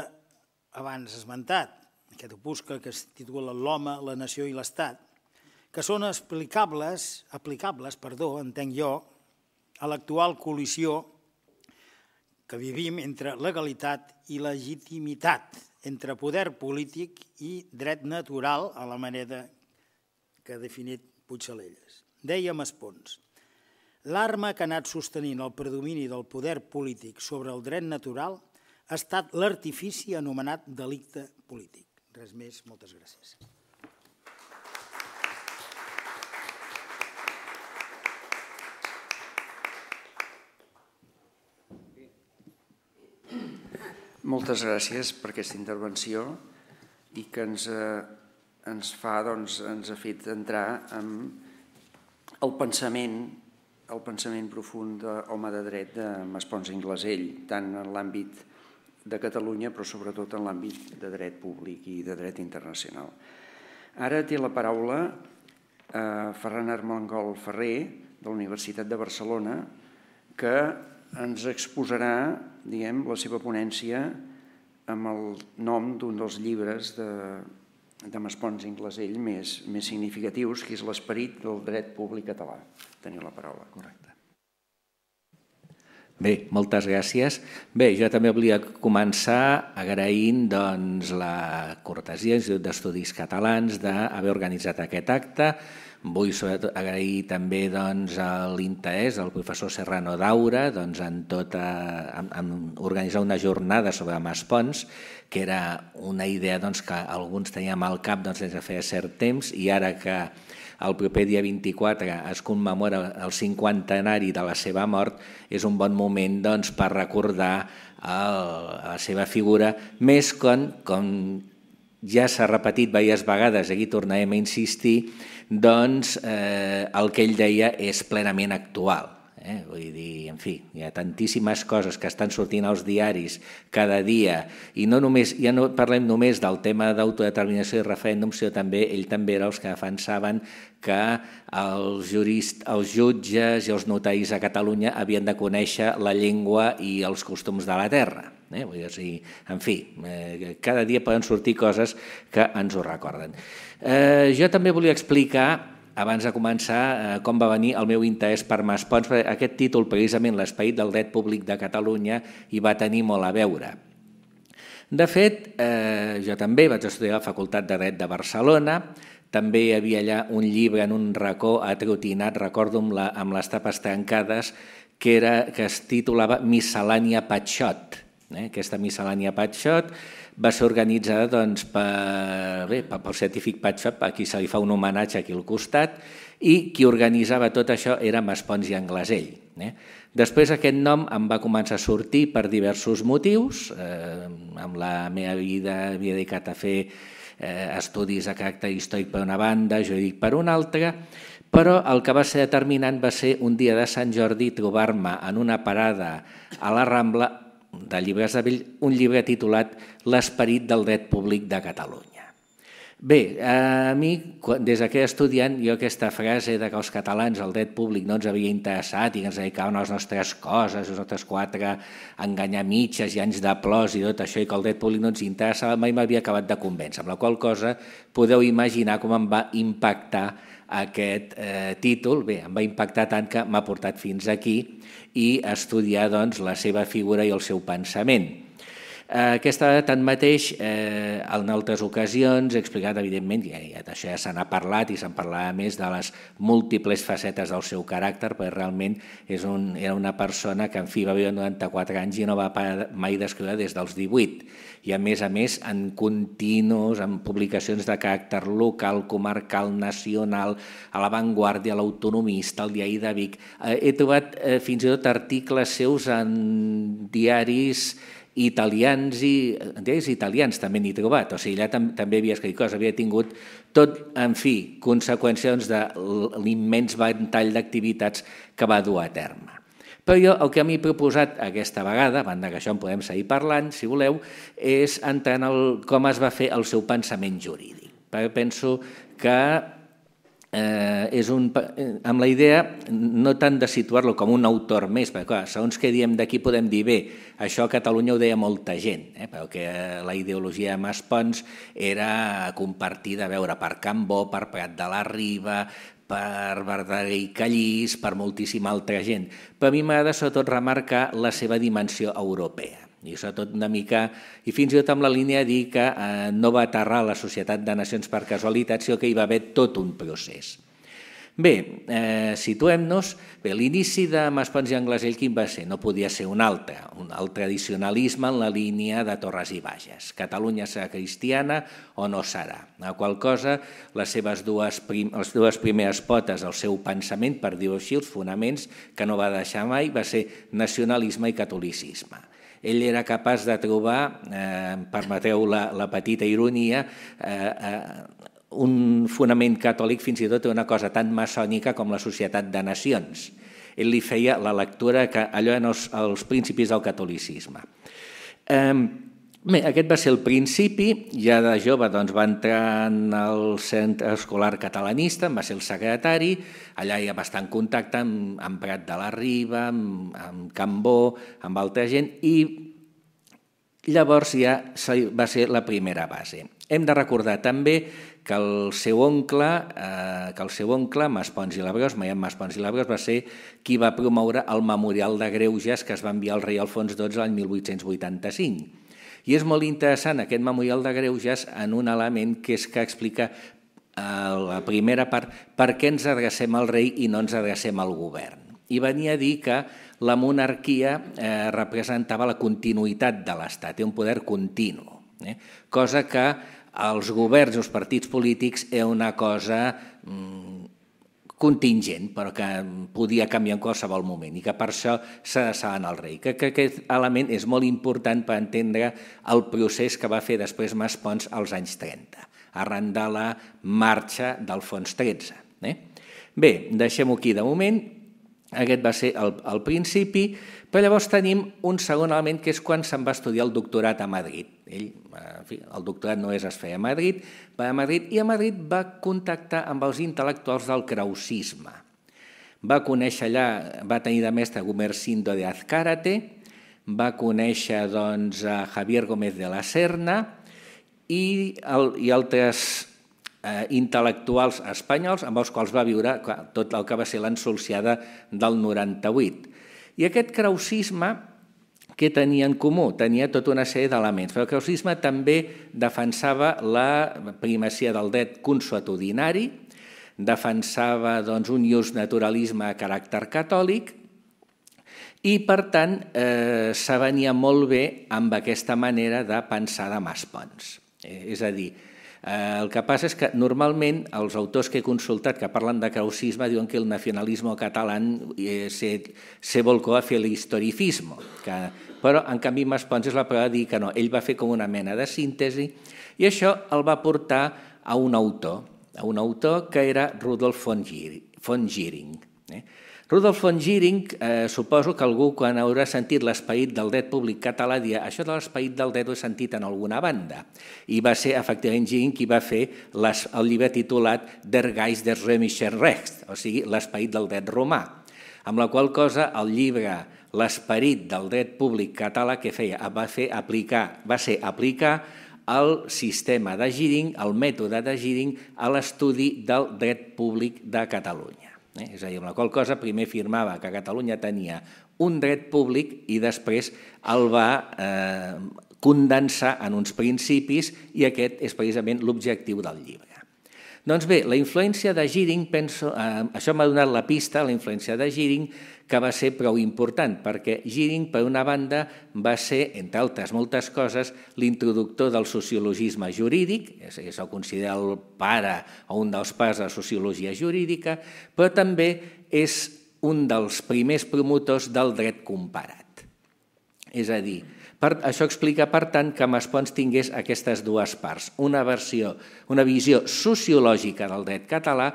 F: abans esmentat, aquest opuscle que es titula L'home, la nació i l'Estat, que són explicables, aplicables, perdó, entenc jo, a l'actual col·lisió que vivim entre legalitat i legitimitat, entre poder polític i dret natural a la manera que ha definit Puigdelelles. Dèiem Espons, l'arma que ha anat sostenint el predomini del poder polític sobre el dret natural ha estat l'artifici anomenat delicte polític. Res més, moltes gràcies.
E: Moltes gràcies per aquesta intervenció i que ens, eh, ens, fa, doncs, ens ha fet entrar en el pensament el pensament profund d'home de dret de Maspons Inglesell, tant en l'àmbit de Catalunya, però sobretot en l'àmbit de dret públic i de dret internacional. Ara té la paraula eh, Ferran Armengol Ferrer, de la Universitat de Barcelona, que ens exposarà diguem, la seva ponència amb el nom d'un dels llibres de, de Maspons Inglesell més, més significatius, que és l'esperit del dret públic català. Teniu la paraula. Correcte.
G: Bé, moltes gràcies. Bé, jo també volia començar agraint doncs, la cortesia d'Estudis Catalans d'haver organitzat aquest acte Vull sobretot agrair també doncs, l'interès del professor Serrano Daura doncs, en, tota, en, en organitzar una jornada sobre Mas Pons, que era una idea doncs, que alguns teníem al cap doncs, des de feia cert temps i ara que el proper dia 24 es commemora el cinquantenari de la seva mort, és un bon moment doncs, per recordar el, la seva figura, més com, com ja s'ha repetit diverses vegades, aquí tornarem a insistir, doncs eh, el que ell deia és plenament actual. Eh? Vull dir, en fi, hi ha tantíssimes coses que estan sortint als diaris cada dia i no només, ja no parlem només del tema d'autodeterminació i referèndum, sinó també ell també era els que defensaven que els, jurist, els jutges i els notaris a Catalunya havien de conèixer la llengua i els costums de la terra. Eh? Vull dir, en fi, eh, cada dia poden sortir coses que ens ho recorden. Eh, jo també volia explicar abans de començar, eh, com va venir el meu interès per Pons, perquè aquest títol, precisament l'espai del dret públic de Catalunya, hi va tenir molt a veure. De fet, eh, jo també vaig estudiar a la Facultat de Dret de Barcelona, també hi havia allà un llibre en un racó atrotinat, recordo amb, la, amb les tapes tancades, que, era, que es titulava Miscel·lània Patxot. Eh? Aquesta Miscel·lània Patxot va ser organitzada doncs, per, bé, pel científic Patxap, a qui se li fa un homenatge aquí al costat, i qui organitzava tot això era Maspons i Anglesell. Eh? Després aquest nom em va començar a sortir per diversos motius, eh, amb la meva vida havia dedicat a fer eh, estudis de caràcter històric per una banda, jurídic per una altra, però el que va ser determinant va ser un dia de Sant Jordi trobar-me en una parada a la Rambla de llibres de vell un llibre titulat L'esperit del dret públic de Catalunya. Bé, a mi, des que he estudiant, jo aquesta frase de que els catalans el dret públic no ens havia interessat i que ens dedicaven a les nostres coses, les nostres quatre, a enganyar mitges i anys de plors i tot això, i que el dret públic no ens interessava, mai m'havia acabat de convèncer, amb la qual cosa podeu imaginar com em va impactar aquest eh, títol, bé, em va impactar tant que m'ha portat fins aquí i estudiar doncs, la seva figura i el seu pensament. Eh, aquesta, tanmateix, eh, en altres ocasions, he explicat, evidentment, i això ja se n'ha parlat i se'n parlava més de les múltiples facetes del seu caràcter, perquè realment és un, era una persona que, en fi, va viure 94 anys i no va mai d'escriure des dels 18 i a més a més en continus, en publicacions de caràcter local, comarcal, nacional, a a l'autonomista, el diari de Vic. Eh, he trobat eh, fins i tot articles seus en diaris italians i entens, italians també he trobat, o sigui, allà tam també havia escrit coses, havia tingut tot, en fi, conseqüències de l'immens ventall d'activitats que va dur a terme. Però jo el que m'he proposat aquesta vegada, a banda que això en podem seguir parlant, si voleu, és entrar en el, com es va fer el seu pensament jurídic. Perquè penso que eh, és un, eh, amb la idea no tant de situar-lo com un autor més, perquè clar, segons què diem d'aquí podem dir, bé, això a Catalunya ho deia molta gent, eh, perquè la ideologia de Mas Pons era compartida, a veure, per Cambó, per Prat de la Riba, per Verdaguer i Callís, per moltíssima altra gent. Però a mi m'agrada sobretot remarcar la seva dimensió europea. I això tot una mica... I fins i tot amb la línia de dir que eh, no va aterrar la Societat de Nacions per casualitat, sinó que hi va haver tot un procés. Bé, eh, situem-nos... Bé, l'inici de Maspons i ell quin va ser? No podia ser un altre, un altre tradicionalisme en la línia de Torres i Bages. Catalunya serà cristiana o no serà. A qual cosa, les seves dues, prim, les dues primeres potes, el seu pensament, per dir-ho així, els fonaments que no va deixar mai, va ser nacionalisme i catolicisme ell era capaç de trobar, eh, permeteu la, la petita ironia, eh, eh, un fonament catòlic fins i tot una cosa tan maçònica com la Societat de Nacions. Ell li feia la lectura que allò eren els, els principis del catolicisme. Eh, Bé, aquest va ser el principi, ja de jove doncs, va entrar en el centre escolar catalanista, en va ser el secretari, allà hi ha bastant contacte amb, amb Prat de la Riba, amb, amb Cambó, amb altra gent, i llavors ja va ser la primera base. Hem de recordar també que el seu oncle, eh, que el seu oncle Maspons i Labros, Mariam Maspons i Labros, va ser qui va promoure el memorial de greuges que es va enviar al rei Alfons XII l'any 1885 i és molt interessant aquest memorial de greuges en un element que és que explica eh, la primera part per què ens adrecem al rei i no ens adrecem al govern. I venia a dir que la monarquia eh, representava la continuïtat de l'Estat, té un poder continu, eh? cosa que els governs, els partits polítics, és una cosa mm, contingent, però que podia canviar en qualsevol moment i que per això s'ha de saber el rei. Crec que aquest element és molt important per entendre el procés que va fer després Mas Pons als anys 30, arran de la marxa d'Alfons XIII. Eh? Bé, deixem-ho aquí de moment, aquest va ser el, el principi, però llavors tenim un segon element que és quan se'n va estudiar el doctorat a Madrid. Ell, eh, en fi, el doctorat no és es feia a Madrid, va a Madrid i a Madrid va contactar amb els intel·lectuals del krausisme. Va conèixer allà, va tenir de mestre Sindo de Azcárate, va conèixer doncs, a Javier Gómez de la Serna i, el, i altres eh, intel·lectuals espanyols amb els quals va viure clar, tot el que va ser l'ensolciada del 98. I aquest krausisme què tenia en comú? Tenia tota una sèrie d'elements. el clausisme també defensava la primacia del dret consuetudinari, defensava doncs, un just naturalisme a caràcter catòlic i, per tant, eh, s'avenia molt bé amb aquesta manera de pensar de Maspons. Eh, és a dir, Eh, el que passa és que normalment els autors que he consultat que parlen de caucisme diuen que el nacionalisme català eh, se, se volcó a fer l'historicisme, que, però en canvi Maspons es va prova de dir que no, ell va fer com una mena de síntesi i això el va portar a un autor, a un autor que era Rudolf von Giering, Eh? Rudolf von Giering, eh, suposo que algú quan haurà sentit l'esperit del dret públic català dirà això de l'esperit del dret ho he sentit en alguna banda. I va ser efectivament Giring qui va fer les, el llibre titulat Der Geist des Römischen Rechts, o sigui, l'esperit del dret romà, amb la qual cosa el llibre L'esperit del dret públic català que feia va, fer aplicar, va ser aplicar el sistema de Giring, el mètode de Giring, a l'estudi del dret públic de Catalunya. Eh? És a dir, amb la qual cosa primer firmava que Catalunya tenia un dret públic i després el va eh, condensar en uns principis i aquest és precisament l'objectiu del llibre. Doncs bé, la influència de Giring, penso, eh, això m'ha donat la pista, la influència de Giring, que va ser prou important, perquè Giring, per una banda, va ser, entre altres moltes coses, l'introductor del sociologisme jurídic, és, se'l considera el pare o un dels pares de la sociologia jurídica, però també és un dels primers promotors del dret comparat. És a dir, per, això explica, per tant, que Maspons tingués aquestes dues parts, una, versió, una visió sociològica del dret català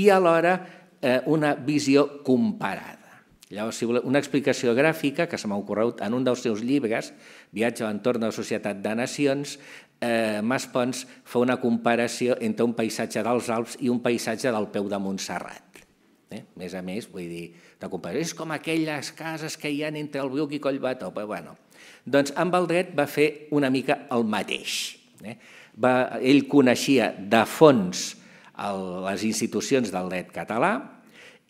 G: i alhora eh, una visió comparada. Llavors, si voleu, una explicació gràfica que se m'ha ocorregut en un dels seus llibres, Viatge a l'entorn de la societat de nacions, eh, Maspons fa una comparació entre un paisatge dels Alps i un paisatge del peu de Montserrat. Eh? A més a més, vull dir, la comparació és com aquelles cases que hi ha entre el Buc i Collbató, però bueno, doncs amb Aldret va fer una mica el mateix. Eh? Va, ell coneixia de fons el, les institucions del dret català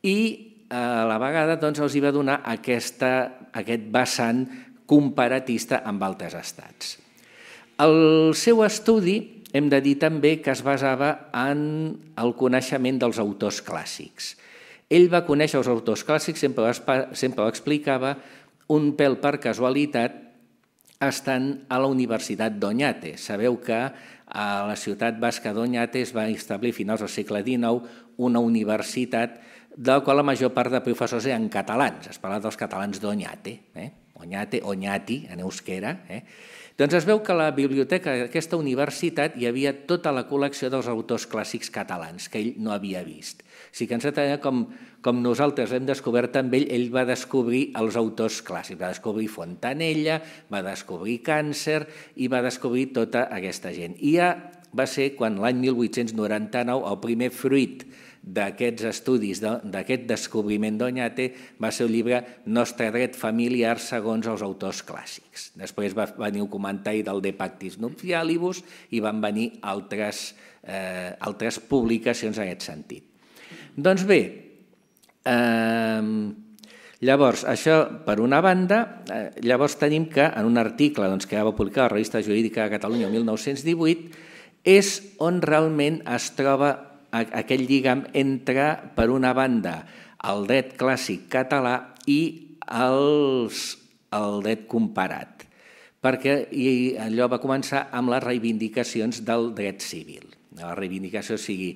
G: i eh, a la vegada doncs, els hi va donar aquesta, aquest vessant comparatista amb altres estats. El seu estudi hem de dir també que es basava en el coneixement dels autors clàssics. Ell va conèixer els autors clàssics, sempre, sempre ho explicava, un pèl per casualitat, estan a la Universitat d'Oñate. Sabeu que a la ciutat basca d'Oñate es va establir finals del segle XIX una universitat de la qual la major part de professors eren catalans, es parla dels catalans d'Oñate. Eh? Oñate, Oñati, en euskera, eh? doncs es veu que a la biblioteca d'aquesta universitat hi havia tota la col·lecció dels autors clàssics catalans que ell no havia vist. O sigui que en certa manera, com, com nosaltres hem descobert amb ell, ell va descobrir els autors clàssics, va descobrir Fontanella, va descobrir Càncer i va descobrir tota aquesta gent. I ja va ser quan l'any 1899 el primer fruit d'aquests estudis, d'aquest descobriment d'Oñate, va ser el llibre Nostre dret familiar segons els autors clàssics. Després va venir un comentari del De Pactis Nupcialibus i van venir altres, eh, altres publicacions en aquest sentit. Doncs bé, eh, llavors, això per una banda, eh, llavors tenim que en un article doncs, que va publicar la Revista Jurídica de Catalunya el 1918 és on realment es troba aquest lligam entra, per una banda, el dret clàssic català i els, el dret comparat, perquè allò va començar amb les reivindicacions del dret civil. La reivindicació sigui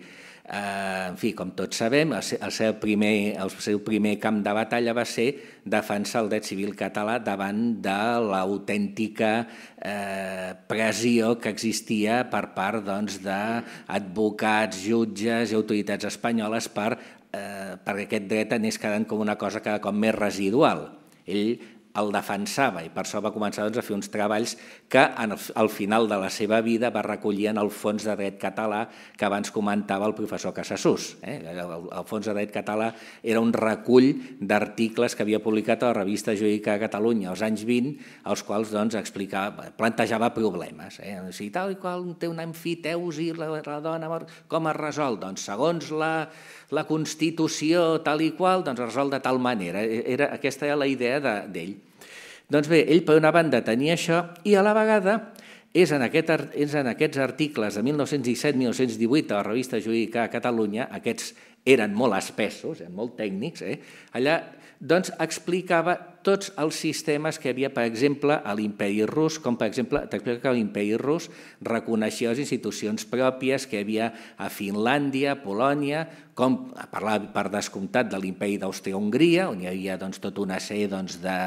G: eh, en fi, com tots sabem, el, seu primer, el seu primer camp de batalla va ser defensar el dret civil català davant de l'autèntica eh, pressió que existia per part d'advocats, doncs, jutges i autoritats espanyoles per, eh, perquè aquest dret anés quedant com una cosa cada cop més residual. Ell el defensava i per això va començar doncs, a fer uns treballs que en, al final de la seva vida va recollir en el Fons de Dret Català que abans comentava el professor Casasús. Eh? El, el Fons de Dret Català era un recull d'articles que havia publicat a la revista Jurídica de Catalunya als anys 20, els quals doncs, explicava, plantejava problemes. Eh? O sigui, tal i qual té un enfiteusi, la, la dona com es resol? Doncs segons la la Constitució tal i qual, doncs es resol de tal manera. E, era, aquesta era la idea d'ell. De, doncs bé, ell per una banda tenia això i a la vegada és en, aquest, és en aquests articles de 1917-1918 de la revista jurídica a Catalunya, aquests eren molt espessos, eren eh, molt tècnics, eh? allà doncs, explicava tots els sistemes que havia, per exemple, a l'imperi rus, com per exemple, t'explica que l'imperi rus reconeixia les institucions pròpies que havia a Finlàndia, Polònia, com parlava per descomptat de l'imperi d'Àustria-Hongria, on hi havia doncs, tota una sèrie doncs, de,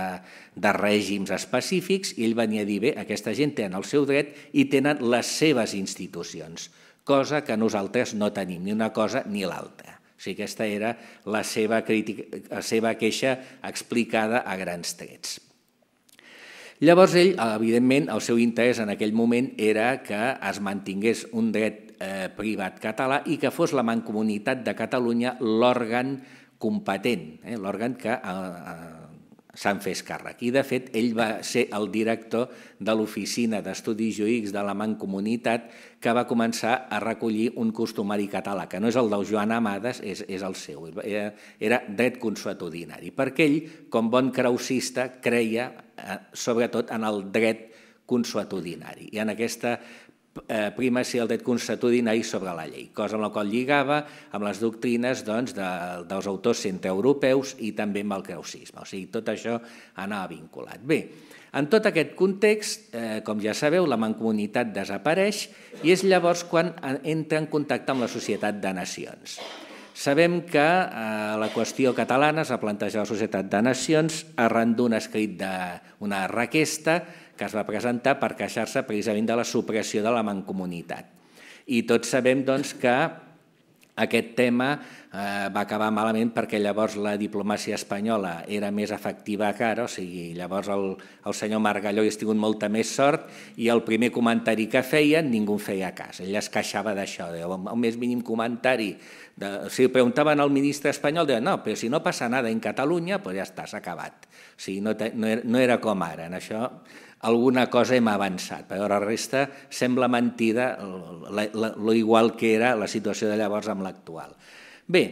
G: de règims específics, i ell venia a dir, bé, aquesta gent tenen el seu dret i tenen les seves institucions, cosa que nosaltres no tenim, ni una cosa ni l'altra. O sigui, aquesta era la seva, crítica, la seva queixa explicada a grans trets. Llavors, ell, evidentment, el seu interès en aquell moment era que es mantingués un dret eh, privat català i que fos la Mancomunitat de Catalunya l'òrgan competent, eh, l'òrgan que eh, s'han fet càrrec. I, de fet, ell va ser el director de l'Oficina d'Estudis Juïcs de la Mancomunitat que va començar a recollir un costumari català, que no és el del Joan Amades, és, és el seu. Era, era dret consuetudinari, perquè ell, com bon creucista, creia eh, sobretot en el dret consuetudinari. I en aquesta Eh, primacia del dret constatudinari sobre la llei, cosa amb la qual lligava amb les doctrines doncs, de, dels autors centroeuropeus i també amb el creusisme. O sigui, tot això anava vinculat. Bé, en tot aquest context, eh, com ja sabeu, la mancomunitat desapareix i és llavors quan entra en contacte amb la societat de nacions. Sabem que eh, la qüestió catalana s'ha plantejat a la societat de nacions arran d'un escrit d'una requesta que es va presentar per queixar-se precisament de la supressió de la mancomunitat. I tots sabem doncs, que aquest tema eh, va acabar malament perquè llavors la diplomàcia espanyola era més efectiva que ara, o sigui, llavors el, el senyor Margalló hi ha tingut molta més sort i el primer comentari que feia ningú en feia cas, ell es queixava d'això, el més mínim comentari, de, o sigui, preguntaven al ministre espanyol, deia, no, però si no passa nada en Catalunya, doncs ja està, s'ha acabat. O sigui, no, te, no, era, no era com ara, en això alguna cosa hem avançat, però la resta sembla mentida l'igual lo igual que era la situació de llavors amb l'actual. Bé,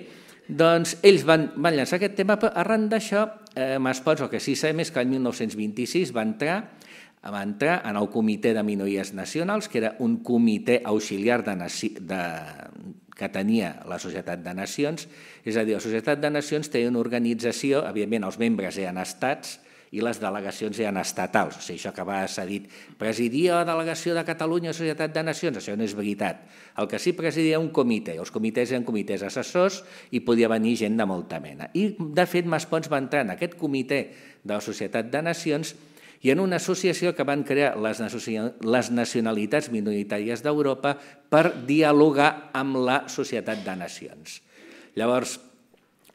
G: doncs ells van, van llançar aquest tema, però arran d'això eh, el que sí sabem és que el 1926 va entrar va entrar en el Comitè de Minories Nacionals, que era un comitè auxiliar de, de, que tenia la Societat de Nacions, és a dir, la Societat de Nacions tenia una organització, evidentment els membres eren estats, i les delegacions eren estatals. O sigui, això que va ser dit presidia la delegació de Catalunya a la Societat de Nacions, això no és veritat. El que sí presidia un comitè, els comitès eren comitès assessors i podia venir gent de molta mena. I, de fet, Maspons va entrar en aquest comitè de la Societat de Nacions i en una associació que van crear les, les nacionalitats minoritàries d'Europa per dialogar amb la Societat de Nacions. Llavors,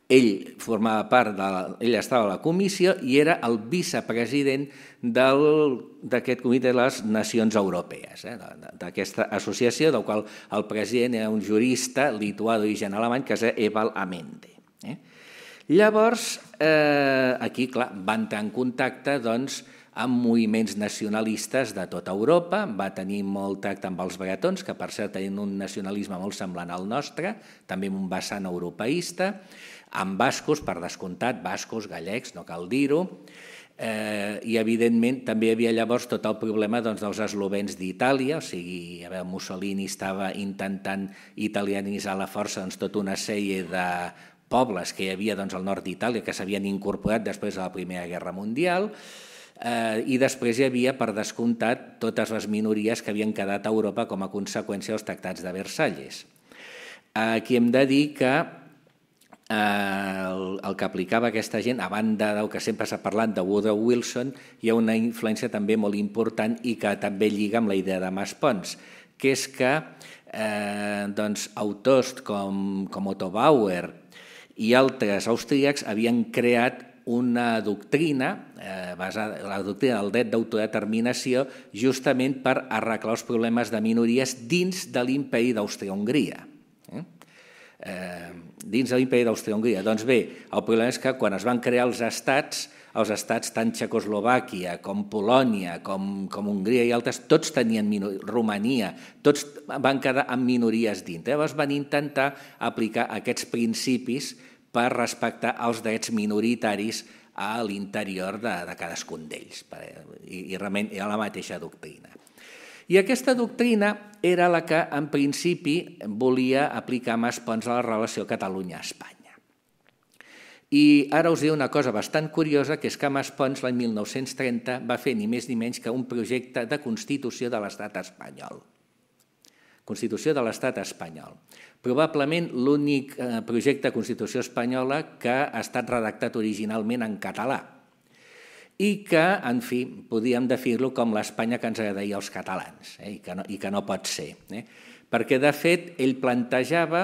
G: ell formava part de la, ell estava a la comissió i era el vicepresident d'aquest comitè de les Nacions Europees, eh, d'aquesta associació, del qual el president era un jurista lituà d'origen alemany que es deia Eval Amende. Eh. Llavors, eh, aquí, clar, va entrar en contacte doncs, amb moviments nacionalistes de tota Europa, va tenir molt tracte amb els bretons, que per cert tenien un nacionalisme molt semblant al nostre, també amb un vessant europeista, amb bascos, per descomptat, bascos, gallecs, no cal dir-ho, eh, i evidentment també hi havia llavors tot el problema doncs, dels eslovens d'Itàlia, o sigui, Mussolini estava intentant italianitzar la força doncs, tota una sèrie de pobles que hi havia doncs, al nord d'Itàlia que s'havien incorporat després de la Primera Guerra Mundial, eh, i després hi havia, per descomptat, totes les minories que havien quedat a Europa com a conseqüència dels tractats de Versalles. Aquí hem de dir que eh, el, el que aplicava aquesta gent, a banda del que sempre s'ha parlat de Woodrow Wilson, hi ha una influència també molt important i que també lliga amb la idea de Maspons, que és que eh, doncs, autors com, com Otto Bauer i altres austríacs havien creat una doctrina, eh, basada, la doctrina del dret d'autodeterminació, justament per arreglar els problemes de minories dins de l'imperi d'Àustria-Hongria. Eh? Eh, dins de l'imperi daustria hongria Doncs bé, el problema és que quan es van crear els estats, els estats tant Txecoslovàquia com Polònia, com, com Hongria i altres, tots tenien minoria, Romania, tots van quedar amb minories dintre. Llavors van intentar aplicar aquests principis per respectar els drets minoritaris a l'interior de, de cadascun d'ells, i, i realment era la mateixa doctrina. I aquesta doctrina era la que, en principi, volia aplicar Mas Pons a la relació Catalunya-Espanya. I ara us diré una cosa bastant curiosa, que és que Mas Pons l'any 1930 va fer ni més ni menys que un projecte de Constitució de l'Estat espanyol. Constitució de l'Estat espanyol. Probablement l'únic eh, projecte de Constitució espanyola que ha estat redactat originalment en català, i que, en fi, podíem definir-lo com l'Espanya que ens agradaria als catalans eh, i, que no, i que no pot ser. Eh? Perquè, de fet, ell plantejava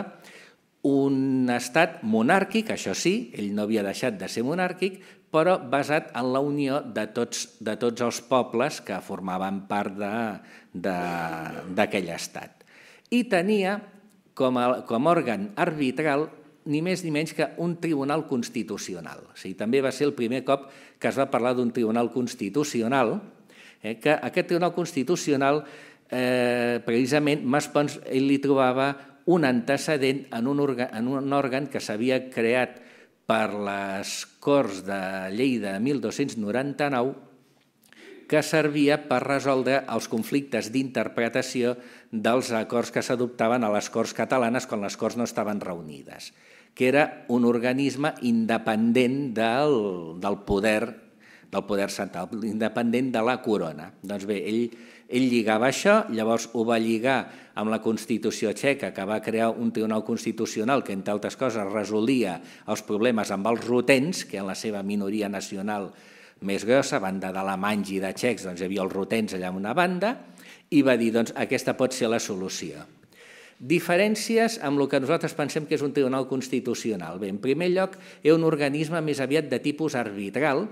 G: un estat monàrquic, això sí, ell no havia deixat de ser monàrquic, però basat en la unió de tots, de tots els pobles que formaven part d'aquell estat. I tenia com a, com a òrgan arbitral ni més ni menys que un tribunal constitucional. O sigui, també va ser el primer cop que es va parlar d'un tribunal constitucional, eh, que aquest tribunal constitucional, eh, precisament, Maspons, ell li trobava un antecedent en un, organ, en un òrgan que s'havia creat per les Corts de Lleida de 1299 que servia per resoldre els conflictes d'interpretació dels acords que s'adoptaven a les Corts catalanes quan les Corts no estaven reunides que era un organisme independent del, del poder del poder central, independent de la corona. Doncs bé, ell, ell lligava això, llavors ho va lligar amb la Constitució txeca, que va crear un tribunal constitucional que, entre altres coses, resolia els problemes amb els rutens, que en la seva minoria nacional més grossa, a banda d'alemanys i de txecs, doncs hi havia els rutens allà en una banda, i va dir, doncs aquesta pot ser la solució. Diferències amb el que nosaltres pensem que és un tribunal constitucional. Bé, en primer lloc, és un organisme més aviat de tipus arbitral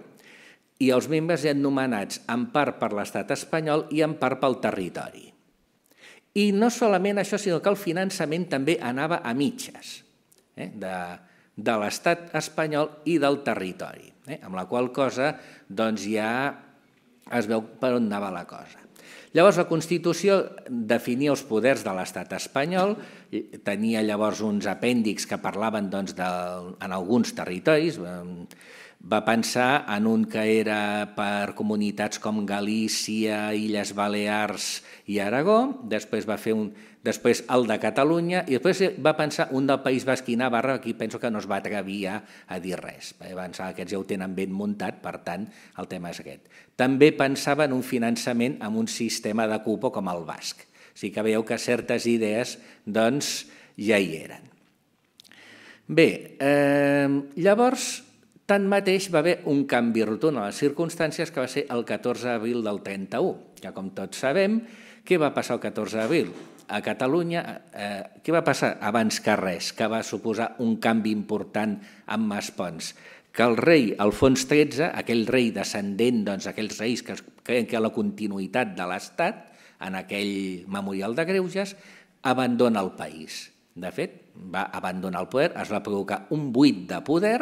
G: i els membres han nomenats en part per l'estat espanyol i en part pel territori. I no solament això, sinó que el finançament també anava a mitges eh, de, de l'estat espanyol i del territori, eh, amb la qual cosa doncs, ja es veu per on anava la cosa. Llavors, la Constitució definia els poders de l'estat espanyol, tenia llavors uns apèndics que parlaven doncs, de, en alguns territoris, eh, va pensar en un que era per comunitats com Galícia, Illes Balears i Aragó, després va fer un, després el de Catalunya i després va pensar un del País Basc i Navarra, aquí penso que no es va atrevir a, dir res, perquè pensar que aquests ja ho tenen ben muntat, per tant, el tema és aquest. També pensava en un finançament amb un sistema de cupo com el basc. O sigui que veieu que certes idees doncs, ja hi eren. Bé, eh, llavors Tanmateix va haver un canvi rotund a les circumstàncies que va ser el 14 d'abril del 31, Ja com tots sabem, què va passar el 14 d'abril? A Catalunya, eh, eh, què va passar abans que res, que va suposar un canvi important amb Pons? que el rei Alfons XIII, aquell rei descendent doncs, aquells reis que creien que la continuïtat de l'Estat, en aquell memorial de greuges, abandona el país. De fet, va abandonar el poder, es va provocar un buit de poder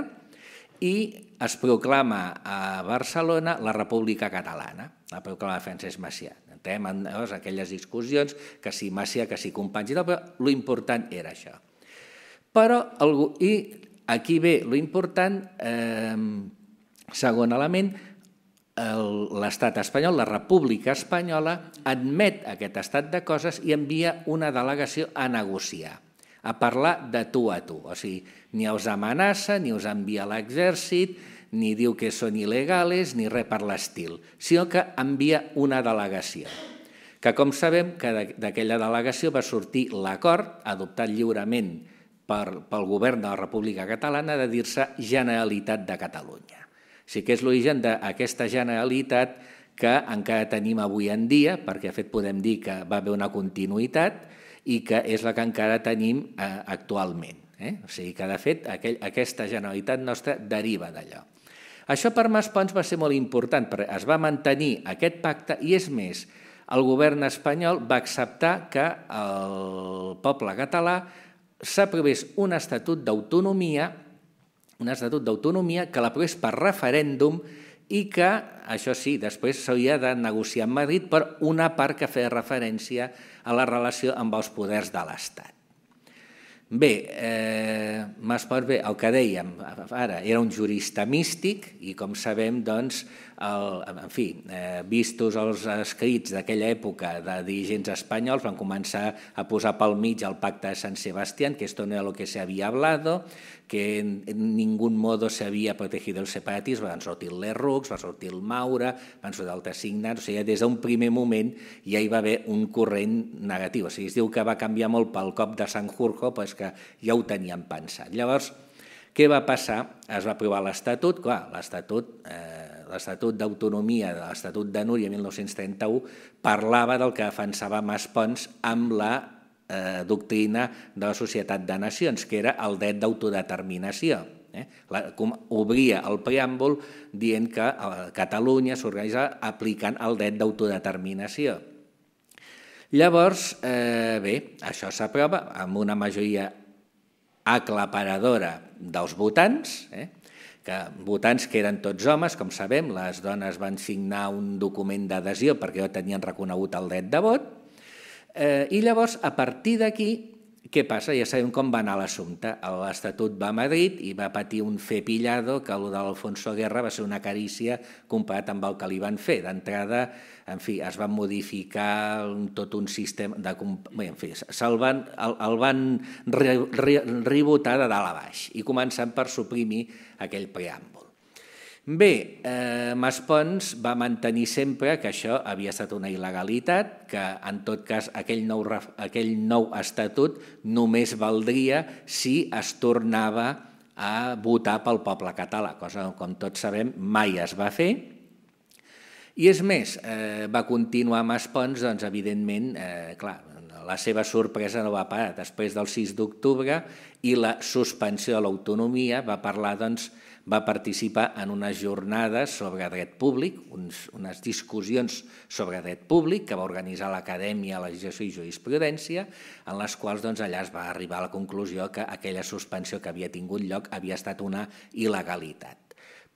G: i es proclama a Barcelona la República Catalana, la proclama de Francesc Macià. Entrem en llavors, aquelles discussions, que si Macià, que si companys i tal, però l'important era això. Però, algú, i aquí ve l'important, eh, segon element, l'estat espanyol, la República Espanyola, admet aquest estat de coses i envia una delegació a negociar a parlar de tu a tu. O sigui, ni els amenaça, ni els envia a l'exèrcit, ni diu que són il·legales, ni res per l'estil, sinó que envia una delegació que com sabem que d'aquella delegació va sortir l'acord adoptat lliurement per, pel govern de la República Catalana de dir-se Generalitat de Catalunya. O sigui que és l'origen d'aquesta Generalitat que encara tenim avui en dia, perquè de fet podem dir que va haver una continuïtat, i que és la que encara tenim eh, actualment. Eh? O sigui que, de fet, aquell, aquesta Generalitat nostra deriva d'allò. Això per Pons va ser molt important, perquè es va mantenir aquest pacte i, és més, el govern espanyol va acceptar que el poble català s'aprovés un estatut d'autonomia un estatut d'autonomia que l'aprovés per referèndum i que, això sí, després s'havia de negociar amb Madrid per una part que feia referència a la relació amb els poders de l'Estat. Bé, eh, Masport, bé, el que dèiem ara, era un jurista místic i com sabem, doncs, el, en fi, eh, vistos els escrits d'aquella època de dirigents espanyols, van començar a posar pel mig el pacte de Sant Sebastián, que esto no era lo que se había hablado, que en, en ningú modo s'havia protegit el hepatis, van sortir les RUCs, va sortir el Maura, van sortir d'altres signants, o sigui, des d'un primer moment ja hi va haver un corrent negatiu. O sigui, es diu que va canviar molt pel cop de Jurjo, però és que ja ho tenien pensat. Llavors, què va passar? Es va aprovar l'Estatut, clar, l'Estatut... Eh, l'Estatut d'Autonomia, l'Estatut de Núria 1931, parlava del que defensava Mas Pons amb la eh, doctrina de la Societat de Nacions, que era el dret d'autodeterminació. Eh? La, com, obria el preàmbul dient que eh, Catalunya s'organitza aplicant el dret d'autodeterminació. Llavors, eh, bé, això s'aprova amb una majoria aclaparadora dels votants, eh? que votants que eren tots homes, com sabem, les dones van signar un document d'adhesió perquè no tenien reconegut el dret de vot, Eh, I llavors, a partir d'aquí, què passa? Ja sabem com va anar l'assumpte. L'Estatut va a Madrid i va patir un fe pillado que el d'Alfonso Guerra va ser una carícia comparat amb el que li van fer. D'entrada, en fi, es van modificar tot un sistema de... Bé, en fi, el van, el, el van re, re, rebotar de dalt a baix i començant per suprimir aquell pream. Bé, eh, Maspons va mantenir sempre que això havia estat una il·legalitat, que en tot cas aquell nou, aquell nou estatut només valdria si es tornava a votar pel poble català, cosa que, com tots sabem, mai es va fer. I és més, eh, va continuar Maspons, doncs, evidentment, eh, clar, la seva sorpresa no va parar. Després del 6 d'octubre i la suspensió de l'autonomia va parlar doncs, va participar en unes jornades sobre dret públic, uns, unes discussions sobre dret públic que va organitzar l'Acadèmia Legislació i Jurisprudència, en les quals doncs, allà es va arribar a la conclusió que aquella suspensió que havia tingut lloc havia estat una il·legalitat.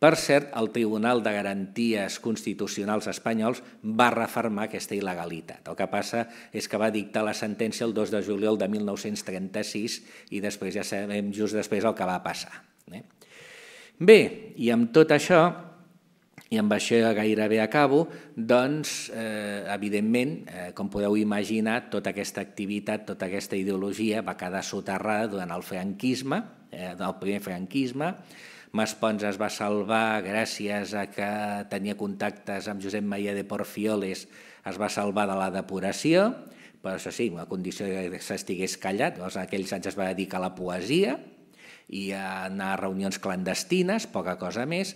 G: Per cert, el Tribunal de Garanties Constitucionals espanyols va refermar aquesta il·legalitat. El que passa és que va dictar la sentència el 2 de juliol de 1936 i després ja sabem just després el que va passar. Eh? Bé, i amb tot això, i amb això ja gairebé acabo, doncs, eh, evidentment, eh, com podeu imaginar, tota aquesta activitat, tota aquesta ideologia va quedar soterrada durant el franquisme, eh, del primer franquisme, Maspons es va salvar gràcies a que tenia contactes amb Josep Maia de Porfioles, es va salvar de la depuració, però això sí, una condició que s'estigués callat, doncs en aquells anys es va dedicar a la poesia, i a anar a reunions clandestines, poca cosa més,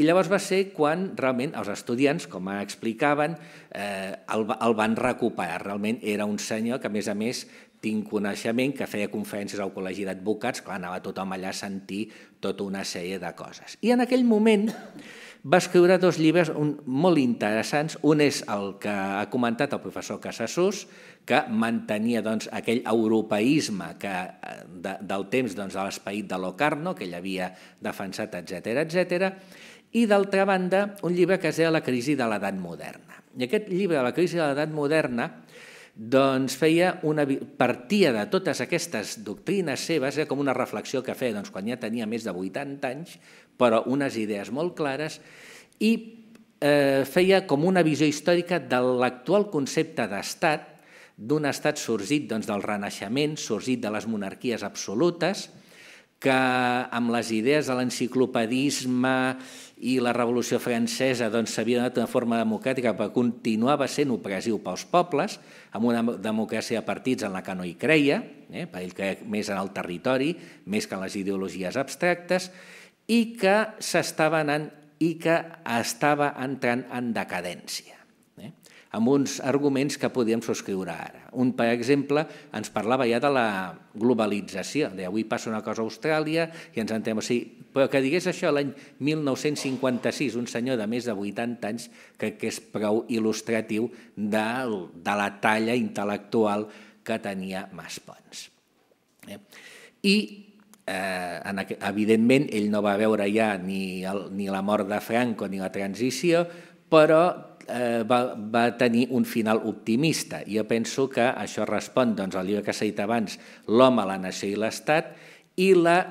G: i llavors va ser quan realment els estudiants, com explicaven, eh, el, el van recuperar. Realment era un senyor que, a més a més, tinc coneixement que feia conferències al Col·legi d'Advocats, clar, anava tothom allà a sentir tota una sèrie de coses. I en aquell moment va escriure dos llibres un, molt interessants. Un és el que ha comentat el professor Casasús, que mantenia doncs, aquell europeisme que, eh, de, del temps doncs, de l'espeït de Locarno, que ell havia defensat, etc etc. i d'altra banda un llibre que es deia La crisi de l'edat moderna. I aquest llibre de la crisi de l'edat moderna doncs feia una partia de totes aquestes doctrines seves, era com una reflexió que feia doncs, quan ja tenia més de 80 anys, però unes idees molt clares, i eh, feia com una visió històrica de l'actual concepte d'estat d'un estat sorgit doncs, del Renaixement, sorgit de les monarquies absolutes, que amb les idees de l'enciclopedisme i la Revolució Francesa doncs, s'havia donat una forma democràtica però continuava sent opressiu pels pobles, amb una democràcia de partits en la que no hi creia, eh, per ell creia més en el territori, més que en les ideologies abstractes, i que s'estava anant i que estava entrant en decadència amb uns arguments que podíem subscriure ara. Un, per exemple, ens parlava ja de la globalització, de avui passa una cosa a Austràlia i ens entenem. O sigui, però que digués això l'any 1956, un senyor de més de 80 anys, crec que és prou il·lustratiu de, de la talla intel·lectual que tenia Pons. Eh? I eh, evidentment ell no va veure ja ni, el, ni la mort de Franco ni la transició, però eh, va, va tenir un final optimista. Jo penso que això respon doncs, al llibre que s'ha dit abans, L'home, la nació i l'Estat, i la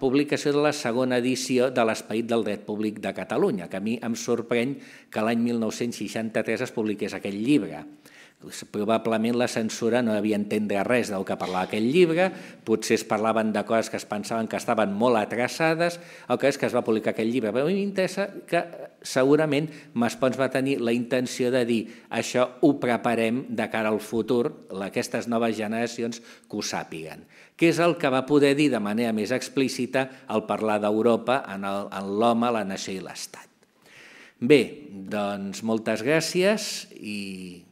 G: publicació de la segona edició de l'Espai del Dret Públic de Catalunya, que a mi em sorprèn que l'any 1963 es publiqués aquest llibre probablement la censura no devia entendre res del que parlava aquell llibre, potser es parlaven de coses que es pensaven que estaven molt atrasades, el que és que es va publicar aquell llibre. Però a mi m'interessa que segurament Maspons va tenir la intenció de dir això ho preparem de cara al futur, aquestes noves generacions que ho sàpiguen Què és el que va poder dir de manera més explícita al parlar d'Europa en l'home, la nació i l'Estat. Bé, doncs moltes gràcies i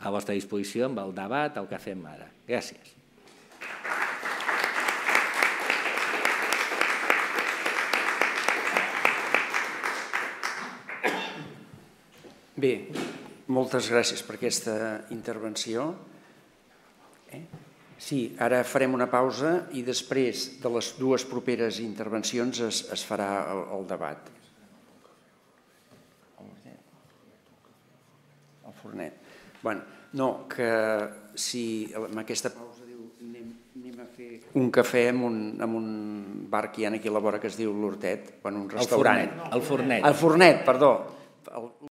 G: a vostra disposició amb el debat, el que fem ara. Gràcies.
E: Bé, moltes gràcies per aquesta intervenció. Eh? Sí, ara farem una pausa i després de les dues properes intervencions es, es farà el, el debat. El fornet. Bueno, no, que si amb aquesta pausa diu anem, anem a fer un cafè en un, en un bar que hi ha aquí a la vora que es diu l'Hortet, bueno, un restaurant. El Fornet. El Fornet, el Fornet perdó.
B: El...